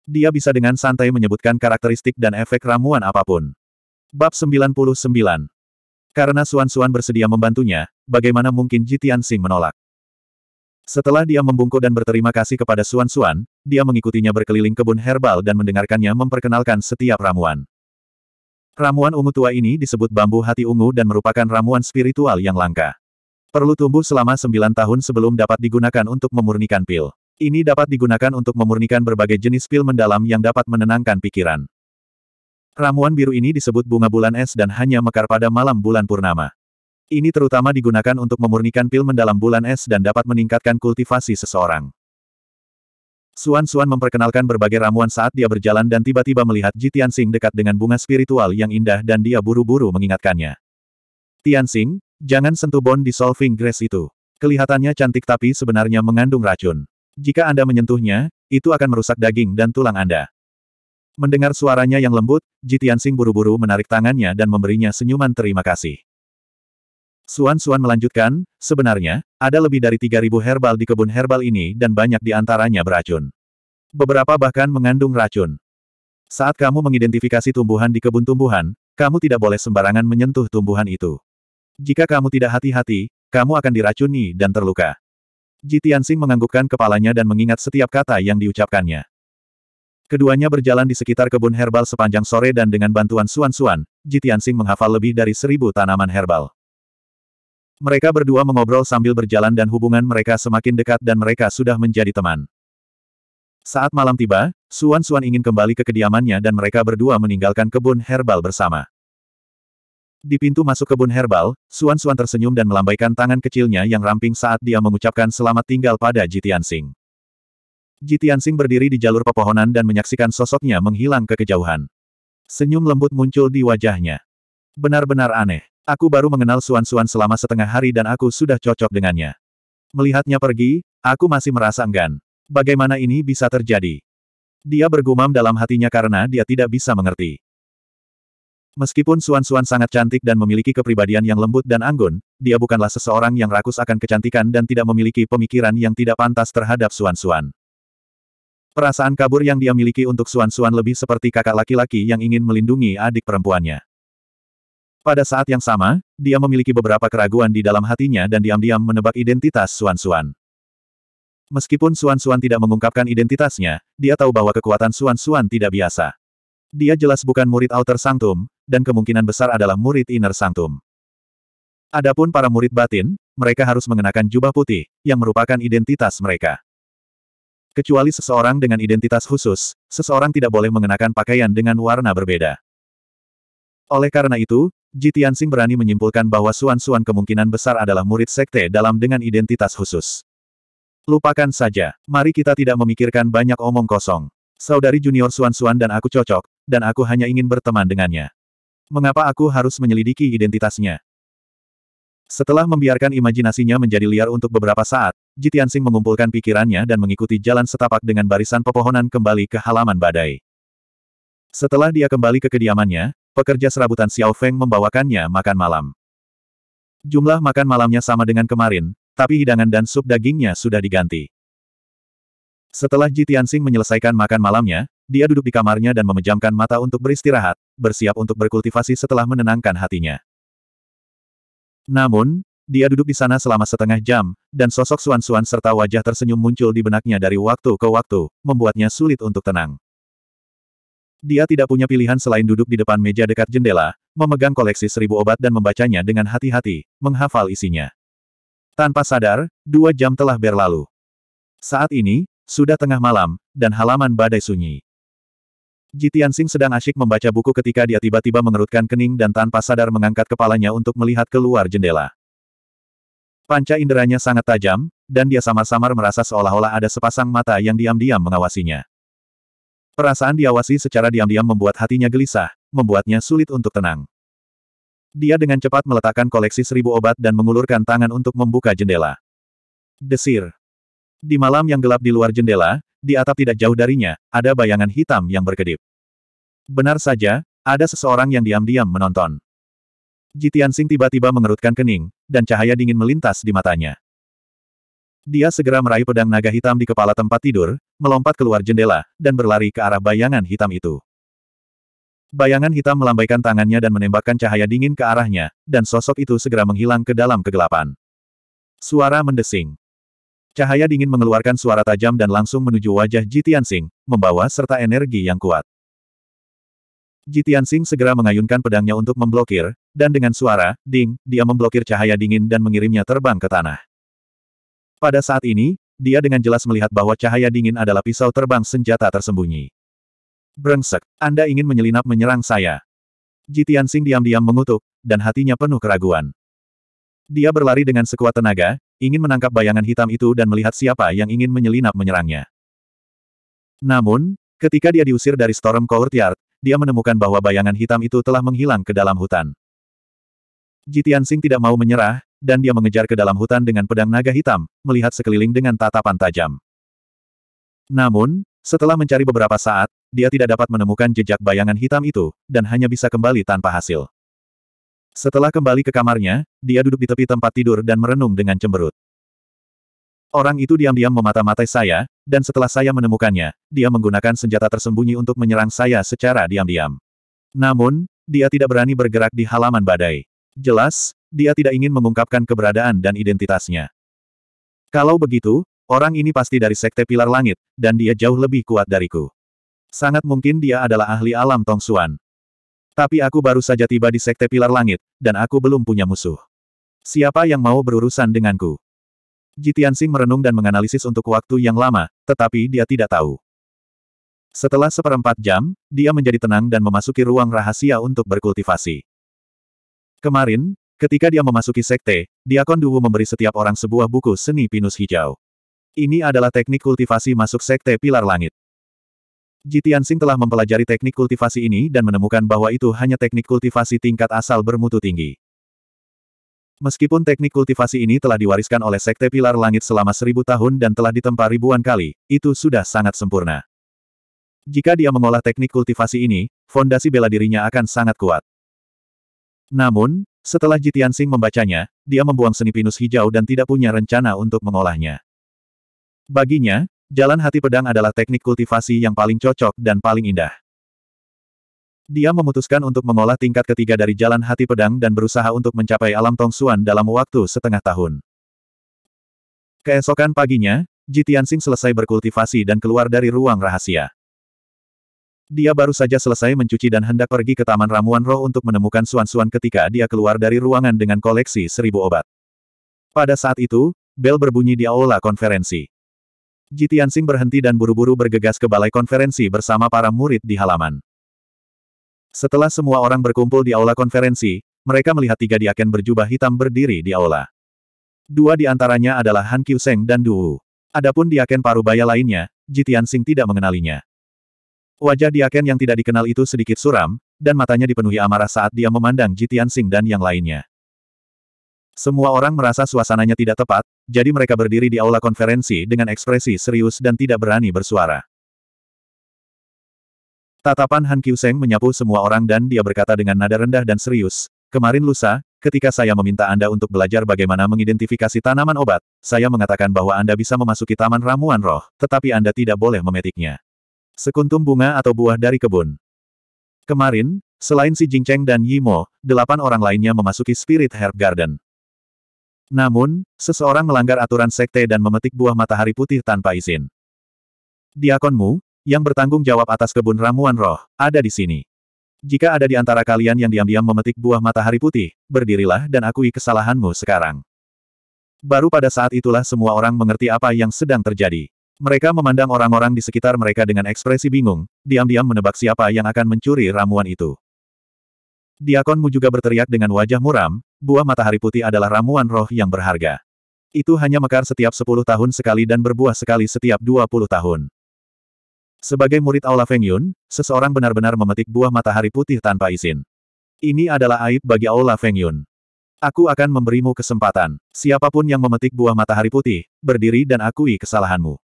Dia bisa dengan santai menyebutkan karakteristik dan efek ramuan apapun. Bab 99 Karena Suan-Suan bersedia membantunya, bagaimana mungkin Jitian Sing menolak? Setelah dia membungkuk dan berterima kasih kepada Suan Suan, dia mengikutinya berkeliling kebun herbal dan mendengarkannya memperkenalkan setiap ramuan. Ramuan ungu tua ini disebut bambu hati ungu dan merupakan ramuan spiritual yang langka. Perlu tumbuh selama sembilan tahun sebelum dapat digunakan untuk memurnikan pil. Ini dapat digunakan untuk memurnikan berbagai jenis pil mendalam yang dapat menenangkan pikiran. Ramuan biru ini disebut bunga bulan es dan hanya mekar pada malam bulan purnama. Ini terutama digunakan untuk memurnikan pil mendalam bulan es dan dapat meningkatkan kultivasi seseorang. Suan Suan memperkenalkan berbagai ramuan saat dia berjalan dan tiba-tiba melihat Ji Tianxing dekat dengan bunga spiritual yang indah dan dia buru-buru mengingatkannya. Tianxing, jangan sentuh bond dissolving grace itu. Kelihatannya cantik tapi sebenarnya mengandung racun. Jika Anda menyentuhnya, itu akan merusak daging dan tulang Anda. Mendengar suaranya yang lembut, Jitiansing buru-buru menarik tangannya dan memberinya senyuman terima kasih. Suan-Suan melanjutkan, sebenarnya, ada lebih dari 3.000 herbal di kebun herbal ini dan banyak di antaranya beracun. Beberapa bahkan mengandung racun. Saat kamu mengidentifikasi tumbuhan di kebun tumbuhan, kamu tidak boleh sembarangan menyentuh tumbuhan itu. Jika kamu tidak hati-hati, kamu akan diracuni dan terluka. Ji Tianxing menganggukkan kepalanya dan mengingat setiap kata yang diucapkannya. Keduanya berjalan di sekitar kebun herbal sepanjang sore dan dengan bantuan Suan-Suan, Ji Tianxing menghafal lebih dari seribu tanaman herbal. Mereka berdua mengobrol sambil berjalan dan hubungan mereka semakin dekat dan mereka sudah menjadi teman. Saat malam tiba, Suan-Suan ingin kembali ke kediamannya dan mereka berdua meninggalkan kebun herbal bersama. Di pintu masuk kebun herbal, Suan Suan tersenyum dan melambaikan tangan kecilnya yang ramping saat dia mengucapkan selamat tinggal pada Jitian Sing. Jitian Sing berdiri di jalur pepohonan dan menyaksikan sosoknya menghilang ke kejauhan. Senyum lembut muncul di wajahnya. Benar-benar aneh. Aku baru mengenal Suan Suan selama setengah hari dan aku sudah cocok dengannya. Melihatnya pergi, aku masih merasa enggan. Bagaimana ini bisa terjadi? Dia bergumam dalam hatinya karena dia tidak bisa mengerti. Meskipun Suan Suan sangat cantik dan memiliki kepribadian yang lembut dan anggun, dia bukanlah seseorang yang rakus akan kecantikan dan tidak memiliki pemikiran yang tidak pantas terhadap Suan Suan. Perasaan kabur yang dia miliki untuk Suan Suan lebih seperti kakak laki-laki yang ingin melindungi adik perempuannya. Pada saat yang sama, dia memiliki beberapa keraguan di dalam hatinya dan diam-diam menebak identitas Suan Suan. Meskipun Suan Suan tidak mengungkapkan identitasnya, dia tahu bahwa kekuatan Suan Suan tidak biasa. Dia jelas bukan murid Outer Sanctum, dan kemungkinan besar adalah murid Inner Sanctum. Adapun para murid batin, mereka harus mengenakan jubah putih, yang merupakan identitas mereka. Kecuali seseorang dengan identitas khusus, seseorang tidak boleh mengenakan pakaian dengan warna berbeda. Oleh karena itu, Ji Tianxing berani menyimpulkan bahwa Suan Suan kemungkinan besar adalah murid sekte dalam dengan identitas khusus. Lupakan saja, mari kita tidak memikirkan banyak omong kosong. Saudari junior Suan Suan dan aku cocok, dan aku hanya ingin berteman dengannya. Mengapa aku harus menyelidiki identitasnya? Setelah membiarkan imajinasinya menjadi liar untuk beberapa saat, Jitiansing mengumpulkan pikirannya dan mengikuti jalan setapak dengan barisan pepohonan kembali ke halaman badai. Setelah dia kembali ke kediamannya, pekerja serabutan Xiao Feng membawakannya makan malam. Jumlah makan malamnya sama dengan kemarin, tapi hidangan dan sup dagingnya sudah diganti. Setelah Ji Tianxing menyelesaikan makan malamnya, dia duduk di kamarnya dan memejamkan mata untuk beristirahat, bersiap untuk berkultivasi setelah menenangkan hatinya. Namun, dia duduk di sana selama setengah jam, dan sosok suan-suan serta wajah tersenyum muncul di benaknya dari waktu ke waktu, membuatnya sulit untuk tenang. Dia tidak punya pilihan selain duduk di depan meja dekat jendela, memegang koleksi seribu obat dan membacanya dengan hati-hati, menghafal isinya. Tanpa sadar, dua jam telah berlalu. Saat ini, sudah tengah malam, dan halaman badai sunyi. Ji Tianxing sedang asyik membaca buku ketika dia tiba-tiba mengerutkan kening dan tanpa sadar mengangkat kepalanya untuk melihat keluar jendela. Panca inderanya sangat tajam, dan dia samar-samar merasa seolah-olah ada sepasang mata yang diam-diam mengawasinya. Perasaan diawasi secara diam-diam membuat hatinya gelisah, membuatnya sulit untuk tenang. Dia dengan cepat meletakkan koleksi seribu obat dan mengulurkan tangan untuk membuka jendela. Desir, di malam yang gelap di luar jendela, di atap tidak jauh darinya, ada bayangan hitam yang berkedip. Benar saja, ada seseorang yang diam-diam menonton. Jitian Sing tiba-tiba mengerutkan kening, dan cahaya dingin melintas di matanya. Dia segera meraih pedang naga hitam di kepala tempat tidur, melompat keluar jendela, dan berlari ke arah bayangan hitam itu. Bayangan hitam melambaikan tangannya dan menembakkan cahaya dingin ke arahnya, dan sosok itu segera menghilang ke dalam kegelapan. Suara mendesing. Cahaya dingin mengeluarkan suara tajam dan langsung menuju wajah Ji Tianxing, membawa serta energi yang kuat. Ji Tianxing segera mengayunkan pedangnya untuk memblokir, dan dengan suara, ding, dia memblokir cahaya dingin dan mengirimnya terbang ke tanah. Pada saat ini, dia dengan jelas melihat bahwa cahaya dingin adalah pisau terbang senjata tersembunyi. Brengsek, Anda ingin menyelinap menyerang saya. Ji Tianxing diam-diam mengutuk, dan hatinya penuh keraguan. Dia berlari dengan sekuat tenaga, ingin menangkap bayangan hitam itu dan melihat siapa yang ingin menyelinap menyerangnya. Namun, ketika dia diusir dari Storm Courtyard, dia menemukan bahwa bayangan hitam itu telah menghilang ke dalam hutan. Jitian Sing tidak mau menyerah, dan dia mengejar ke dalam hutan dengan pedang naga hitam, melihat sekeliling dengan tatapan tajam. Namun, setelah mencari beberapa saat, dia tidak dapat menemukan jejak bayangan hitam itu, dan hanya bisa kembali tanpa hasil. Setelah kembali ke kamarnya, dia duduk di tepi tempat tidur dan merenung dengan cemberut. Orang itu diam-diam memata-matai saya, dan setelah saya menemukannya, dia menggunakan senjata tersembunyi untuk menyerang saya secara diam-diam. Namun, dia tidak berani bergerak di halaman badai. Jelas, dia tidak ingin mengungkapkan keberadaan dan identitasnya. Kalau begitu, orang ini pasti dari Sekte Pilar Langit, dan dia jauh lebih kuat dariku. Sangat mungkin dia adalah ahli alam Tong Suan. Tapi aku baru saja tiba di Sekte Pilar Langit, dan aku belum punya musuh. Siapa yang mau berurusan denganku? Jitiansing merenung dan menganalisis untuk waktu yang lama, tetapi dia tidak tahu. Setelah seperempat jam, dia menjadi tenang dan memasuki ruang rahasia untuk berkultivasi. Kemarin, ketika dia memasuki sekte, Diakon Duwu memberi setiap orang sebuah buku seni pinus hijau. Ini adalah teknik kultivasi masuk sekte pilar langit. Ji Tianxing telah mempelajari teknik kultivasi ini dan menemukan bahwa itu hanya teknik kultivasi tingkat asal bermutu tinggi. Meskipun teknik kultivasi ini telah diwariskan oleh Sekte Pilar Langit selama seribu tahun dan telah ditempa ribuan kali, itu sudah sangat sempurna. Jika dia mengolah teknik kultivasi ini, fondasi bela dirinya akan sangat kuat. Namun, setelah Jitian Sing membacanya, dia membuang seni pinus hijau dan tidak punya rencana untuk mengolahnya. Baginya, Jalan hati pedang adalah teknik kultivasi yang paling cocok dan paling indah. Dia memutuskan untuk mengolah tingkat ketiga dari jalan hati pedang dan berusaha untuk mencapai alam Tong Suan dalam waktu setengah tahun. Keesokan paginya, Ji Tianxing selesai berkultivasi dan keluar dari ruang rahasia. Dia baru saja selesai mencuci dan hendak pergi ke Taman Ramuan Roh untuk menemukan suan-suan ketika dia keluar dari ruangan dengan koleksi seribu obat. Pada saat itu, bel berbunyi di aula konferensi. Jitian Sing berhenti dan buru-buru bergegas ke balai konferensi bersama para murid di halaman. Setelah semua orang berkumpul di aula konferensi, mereka melihat tiga diaken berjubah hitam berdiri di aula. Dua di antaranya adalah Han Seng dan Du Adapun diaken parubaya lainnya, Jitian Sing tidak mengenalinya. Wajah diaken yang tidak dikenal itu sedikit suram, dan matanya dipenuhi amarah saat dia memandang Jitian Sing dan yang lainnya. Semua orang merasa suasananya tidak tepat, jadi mereka berdiri di aula konferensi dengan ekspresi serius dan tidak berani bersuara. Tatapan Han Kyuseng menyapu semua orang dan dia berkata dengan nada rendah dan serius, Kemarin lusa, ketika saya meminta Anda untuk belajar bagaimana mengidentifikasi tanaman obat, saya mengatakan bahwa Anda bisa memasuki taman ramuan roh, tetapi Anda tidak boleh memetiknya. Sekuntum bunga atau buah dari kebun. Kemarin, selain si Jingcheng dan Yimo, delapan orang lainnya memasuki Spirit Herb Garden. Namun, seseorang melanggar aturan sekte dan memetik buah matahari putih tanpa izin. Diakonmu, yang bertanggung jawab atas kebun ramuan roh, ada di sini. Jika ada di antara kalian yang diam-diam memetik buah matahari putih, berdirilah dan akui kesalahanmu sekarang. Baru pada saat itulah semua orang mengerti apa yang sedang terjadi. Mereka memandang orang-orang di sekitar mereka dengan ekspresi bingung, diam-diam menebak siapa yang akan mencuri ramuan itu. Diakonmu juga berteriak dengan wajah muram, buah matahari putih adalah ramuan roh yang berharga. Itu hanya mekar setiap 10 tahun sekali dan berbuah sekali setiap 20 tahun. Sebagai murid Aula Feng Yun, seseorang benar-benar memetik buah matahari putih tanpa izin. Ini adalah aib bagi Aula Feng Yun. Aku akan memberimu kesempatan. Siapapun yang memetik buah matahari putih, berdiri dan akui kesalahanmu.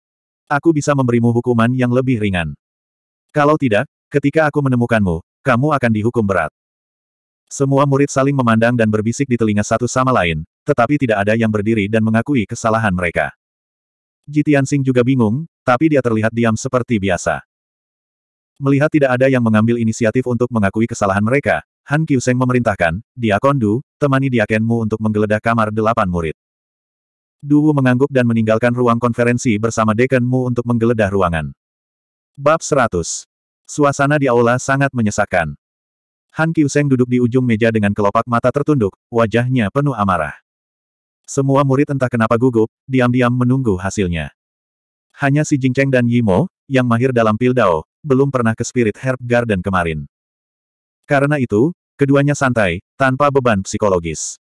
Aku bisa memberimu hukuman yang lebih ringan. Kalau tidak, ketika aku menemukanmu, kamu akan dihukum berat. Semua murid saling memandang dan berbisik di telinga satu sama lain, tetapi tidak ada yang berdiri dan mengakui kesalahan mereka. Jitiansing juga bingung, tapi dia terlihat diam seperti biasa. Melihat tidak ada yang mengambil inisiatif untuk mengakui kesalahan mereka, Han Qiuseng memerintahkan, Dia Kondu temani Diakenmu untuk menggeledah kamar delapan murid. Duwu mengangguk dan meninggalkan ruang konferensi bersama dekanmu untuk menggeledah ruangan. Bab 100. Suasana di aula sangat menyesakkan. Han Kyuseng duduk di ujung meja dengan kelopak mata tertunduk, wajahnya penuh amarah. Semua murid entah kenapa gugup, diam-diam menunggu hasilnya. Hanya si Jingcheng dan Yimo, yang mahir dalam pildao, belum pernah ke Spirit Herb Garden kemarin. Karena itu, keduanya santai, tanpa beban psikologis.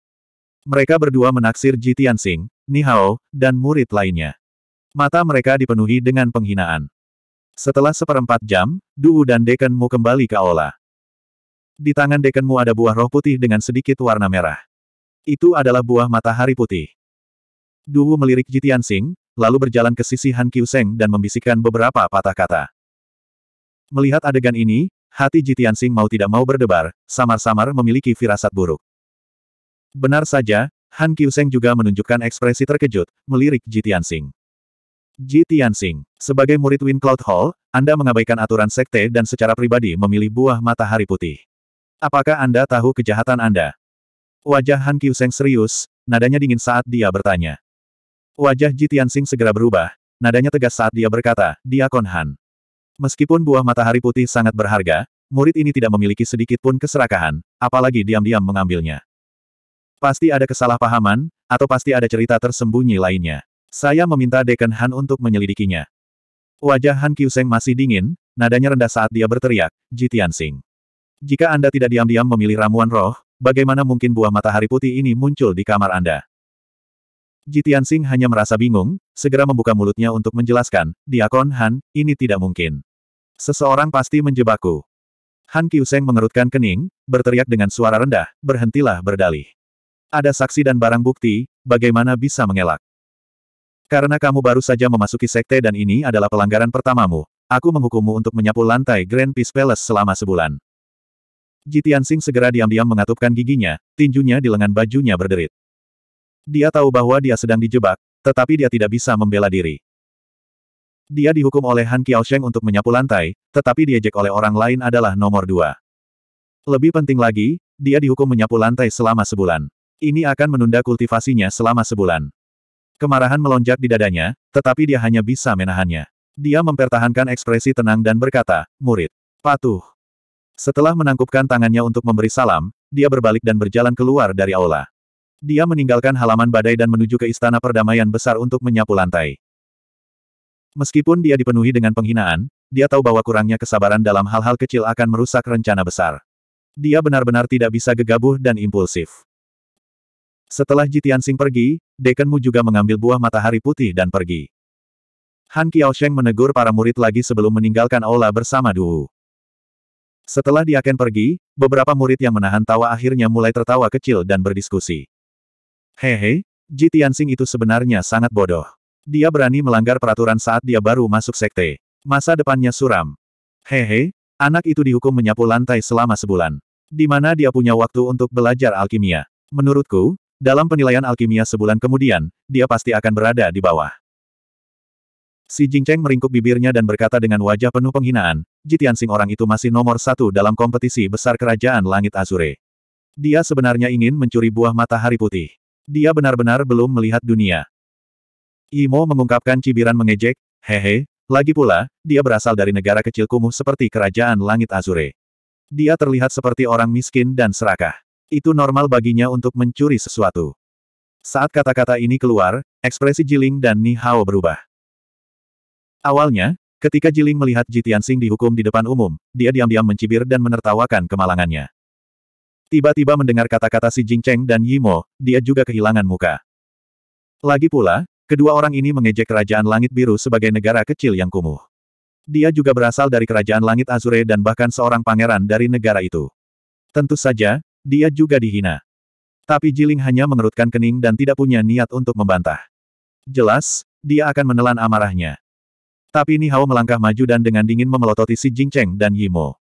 Mereka berdua menaksir Ji Tianxing, Nihao, dan murid lainnya. Mata mereka dipenuhi dengan penghinaan. Setelah seperempat jam, Duu dan Mu kembali ke aula. Di tangan dekenmu ada buah roh putih dengan sedikit warna merah. Itu adalah buah matahari putih. Duwu melirik Jitian Sing, lalu berjalan ke sisi Han Seng dan membisikkan beberapa patah kata. Melihat adegan ini, hati Jitian Sing mau tidak mau berdebar, samar-samar memiliki firasat buruk. Benar saja, Han Seng juga menunjukkan ekspresi terkejut, melirik Jitian Sing. Ji Tianxing, sebagai murid Wind Cloud Hall, Anda mengabaikan aturan sekte dan secara pribadi memilih buah matahari putih. Apakah Anda tahu kejahatan Anda? Wajah Han Kyuseng serius, nadanya dingin saat dia bertanya. Wajah Ji Tianxing segera berubah, nadanya tegas saat dia berkata, Diakon Han. Meskipun buah matahari putih sangat berharga, murid ini tidak memiliki sedikit pun keserakahan, apalagi diam-diam mengambilnya. Pasti ada kesalahpahaman, atau pasti ada cerita tersembunyi lainnya. Saya meminta Dekan Han untuk menyelidikinya. Wajah Han Kyuseng masih dingin, nadanya rendah saat dia berteriak, Jitian Sing. Jika Anda tidak diam-diam memilih ramuan roh, bagaimana mungkin buah matahari putih ini muncul di kamar Anda? Jitian Singh hanya merasa bingung, segera membuka mulutnya untuk menjelaskan, Diakon Han, ini tidak mungkin. Seseorang pasti menjebakku. Han Kiuseng mengerutkan kening, berteriak dengan suara rendah, berhentilah berdalih. Ada saksi dan barang bukti, bagaimana bisa mengelak? Karena kamu baru saja memasuki sekte dan ini adalah pelanggaran pertamamu, aku menghukummu untuk menyapu lantai Grand Peace Palace selama sebulan. Jitian Tianxing segera diam-diam mengatupkan giginya, tinjunya di lengan bajunya berderit. Dia tahu bahwa dia sedang dijebak, tetapi dia tidak bisa membela diri. Dia dihukum oleh Han Sheng untuk menyapu lantai, tetapi diejek oleh orang lain adalah nomor dua. Lebih penting lagi, dia dihukum menyapu lantai selama sebulan. Ini akan menunda kultivasinya selama sebulan. Kemarahan melonjak di dadanya, tetapi dia hanya bisa menahannya. Dia mempertahankan ekspresi tenang dan berkata, murid, patuh. Setelah menangkupkan tangannya untuk memberi salam, dia berbalik dan berjalan keluar dari aula. Dia meninggalkan halaman badai dan menuju ke istana perdamaian besar untuk menyapu lantai. Meskipun dia dipenuhi dengan penghinaan, dia tahu bahwa kurangnya kesabaran dalam hal-hal kecil akan merusak rencana besar. Dia benar-benar tidak bisa gegabah dan impulsif. Setelah Jitian Sing pergi, Dekenmu juga mengambil buah matahari putih dan pergi. Han Sheng menegur para murid lagi sebelum meninggalkan aula bersama Duwu. Setelah Diaken pergi, beberapa murid yang menahan tawa akhirnya mulai tertawa kecil dan berdiskusi. Hehe, Ji Tianxing itu sebenarnya sangat bodoh. Dia berani melanggar peraturan saat dia baru masuk sekte. Masa depannya suram. Hehe, anak itu dihukum menyapu lantai selama sebulan. Di mana dia punya waktu untuk belajar alkimia. Menurutku, dalam penilaian alkimia sebulan kemudian, dia pasti akan berada di bawah. Si Jingcheng meringkuk bibirnya dan berkata dengan wajah penuh penghinaan, Jitian Sing orang itu masih nomor satu dalam kompetisi besar Kerajaan Langit Azure. Dia sebenarnya ingin mencuri buah matahari putih. Dia benar-benar belum melihat dunia. Imo mengungkapkan cibiran mengejek, hehe, lagi pula, dia berasal dari negara kecil kumuh seperti Kerajaan Langit Azure. Dia terlihat seperti orang miskin dan serakah. Itu normal baginya untuk mencuri sesuatu. Saat kata-kata ini keluar, ekspresi Jiling dan Ni Hao berubah. Awalnya, Ketika Jiling melihat Jitian Sing dihukum di depan umum, dia diam-diam mencibir dan menertawakan kemalangannya. Tiba-tiba mendengar kata-kata si Jingcheng dan Yimo, dia juga kehilangan muka. Lagi pula, kedua orang ini mengejek Kerajaan Langit Biru sebagai negara kecil yang kumuh. Dia juga berasal dari Kerajaan Langit Azure dan bahkan seorang pangeran dari negara itu. Tentu saja, dia juga dihina. Tapi Jiling hanya mengerutkan kening dan tidak punya niat untuk membantah. Jelas, dia akan menelan amarahnya. Tapi Hao melangkah maju dan dengan dingin memelototi si Jingcheng dan Yimo.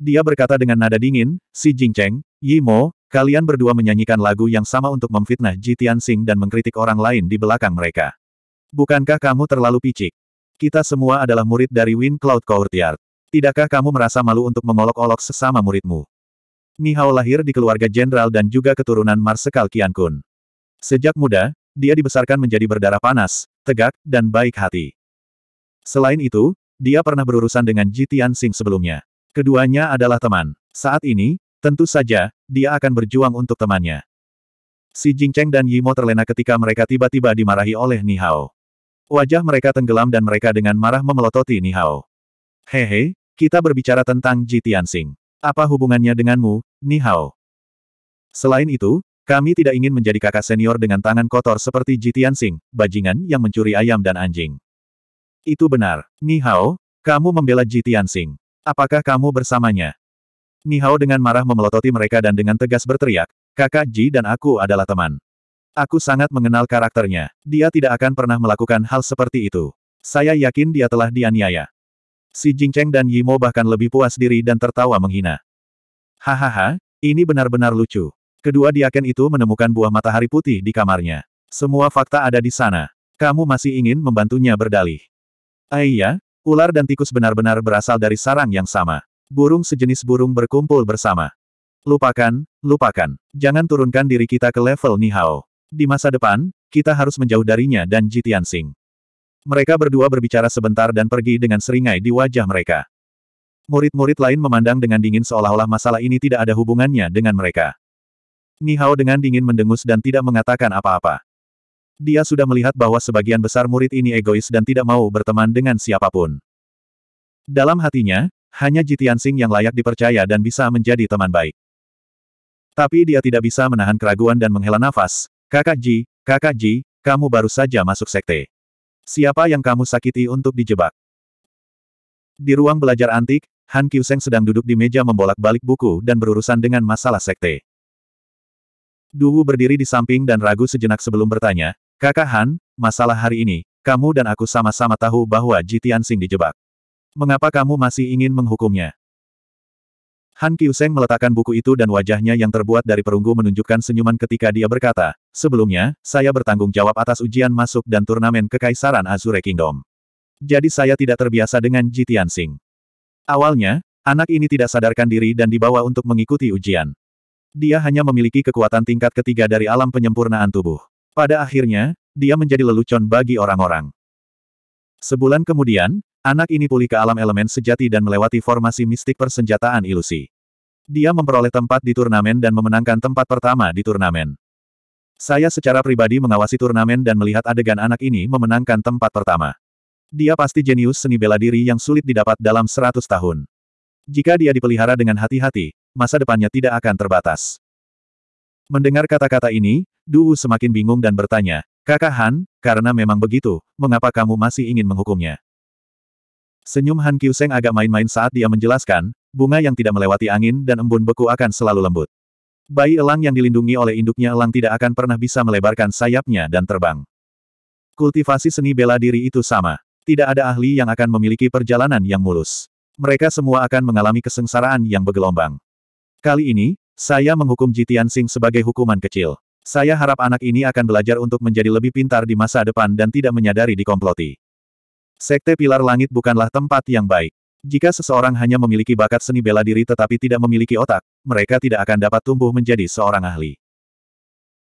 Dia berkata dengan nada dingin, si Jingcheng, Yimo, kalian berdua menyanyikan lagu yang sama untuk memfitnah Ji Tianxing dan mengkritik orang lain di belakang mereka. Bukankah kamu terlalu picik? Kita semua adalah murid dari Wind Cloud Courtyard. Tidakkah kamu merasa malu untuk mengolok-olok sesama muridmu? Ni Hao lahir di keluarga jenderal dan juga keturunan Marsekal Qiankun. Sejak muda, dia dibesarkan menjadi berdarah panas, tegak, dan baik hati. Selain itu, dia pernah berurusan dengan Ji Sing sebelumnya. Keduanya adalah teman. Saat ini, tentu saja, dia akan berjuang untuk temannya. Si Jingcheng dan Yimo terlena ketika mereka tiba-tiba dimarahi oleh Ni Hao. Wajah mereka tenggelam dan mereka dengan marah memelototi Ni Nihao. Hehe, kita berbicara tentang Ji Sing. Apa hubungannya denganmu, Ni Hao? Selain itu, kami tidak ingin menjadi kakak senior dengan tangan kotor seperti Ji Sing, bajingan yang mencuri ayam dan anjing. Itu benar. Ni Hao, kamu membela Ji Tianxing. Apakah kamu bersamanya? Ni Hao dengan marah memelototi mereka dan dengan tegas berteriak, kakak Ji dan aku adalah teman. Aku sangat mengenal karakternya. Dia tidak akan pernah melakukan hal seperti itu. Saya yakin dia telah dianiaya. Si Jingcheng dan Yimo bahkan lebih puas diri dan tertawa menghina. Hahaha, ini benar-benar lucu. Kedua diaken itu menemukan buah matahari putih di kamarnya. Semua fakta ada di sana. Kamu masih ingin membantunya berdalih. Aiya, ah ular dan tikus benar-benar berasal dari sarang yang sama. Burung sejenis burung berkumpul bersama. Lupakan, lupakan. Jangan turunkan diri kita ke level Nihao. Di masa depan, kita harus menjauh darinya dan Jitian Sing. Mereka berdua berbicara sebentar dan pergi dengan seringai di wajah mereka. Murid-murid lain memandang dengan dingin seolah-olah masalah ini tidak ada hubungannya dengan mereka. Nihao dengan dingin mendengus dan tidak mengatakan apa-apa. Dia sudah melihat bahwa sebagian besar murid ini egois dan tidak mau berteman dengan siapapun. Dalam hatinya, hanya Jitian Sing yang layak dipercaya dan bisa menjadi teman baik. Tapi dia tidak bisa menahan keraguan dan menghela nafas. Kakak Ji, kakak Ji, kamu baru saja masuk sekte. Siapa yang kamu sakiti untuk dijebak? Di ruang belajar antik, Han Kyuseng sedang duduk di meja membolak-balik buku dan berurusan dengan masalah sekte. Duwu berdiri di samping dan ragu sejenak sebelum bertanya, Kakak Han, masalah hari ini, kamu dan aku sama-sama tahu bahwa Ji Tianxing dijebak. Mengapa kamu masih ingin menghukumnya? Han Kiuseng meletakkan buku itu dan wajahnya yang terbuat dari perunggu menunjukkan senyuman ketika dia berkata, Sebelumnya, saya bertanggung jawab atas ujian masuk dan turnamen Kekaisaran Azure Kingdom. Jadi saya tidak terbiasa dengan Ji Tianxing. Awalnya, anak ini tidak sadarkan diri dan dibawa untuk mengikuti ujian. Dia hanya memiliki kekuatan tingkat ketiga dari alam penyempurnaan tubuh. Pada akhirnya, dia menjadi lelucon bagi orang-orang. Sebulan kemudian, anak ini pulih ke alam elemen sejati dan melewati formasi mistik persenjataan ilusi. Dia memperoleh tempat di turnamen dan memenangkan tempat pertama di turnamen. Saya secara pribadi mengawasi turnamen dan melihat adegan anak ini memenangkan tempat pertama. Dia pasti jenius seni bela diri yang sulit didapat dalam 100 tahun. Jika dia dipelihara dengan hati-hati, masa depannya tidak akan terbatas. Mendengar kata-kata ini, Duwu semakin bingung dan bertanya, Kakak Han, karena memang begitu, mengapa kamu masih ingin menghukumnya? Senyum Han Seng agak main-main saat dia menjelaskan, bunga yang tidak melewati angin dan embun beku akan selalu lembut. Bayi elang yang dilindungi oleh induknya elang tidak akan pernah bisa melebarkan sayapnya dan terbang. Kultivasi seni bela diri itu sama. Tidak ada ahli yang akan memiliki perjalanan yang mulus. Mereka semua akan mengalami kesengsaraan yang bergelombang. Kali ini, saya menghukum Jitian Sing sebagai hukuman kecil. Saya harap anak ini akan belajar untuk menjadi lebih pintar di masa depan dan tidak menyadari dikomploti. Sekte Pilar Langit bukanlah tempat yang baik. Jika seseorang hanya memiliki bakat seni bela diri tetapi tidak memiliki otak, mereka tidak akan dapat tumbuh menjadi seorang ahli.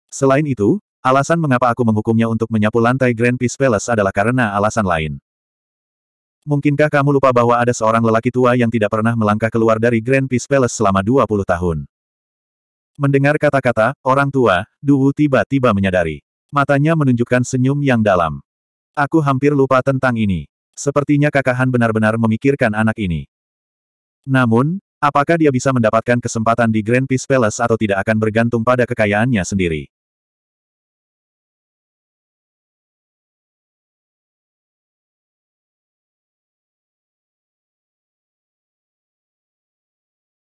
Selain itu, alasan mengapa aku menghukumnya untuk menyapu lantai Grand Peace Palace adalah karena alasan lain. Mungkinkah kamu lupa bahwa ada seorang lelaki tua yang tidak pernah melangkah keluar dari Grand Peace Palace selama 20 tahun? Mendengar kata-kata, orang tua, Duwu tiba-tiba menyadari. Matanya menunjukkan senyum yang dalam. Aku hampir lupa tentang ini. Sepertinya kakahan benar-benar memikirkan anak ini. Namun, apakah dia bisa mendapatkan kesempatan di Grand Peace Palace atau tidak akan bergantung pada kekayaannya sendiri.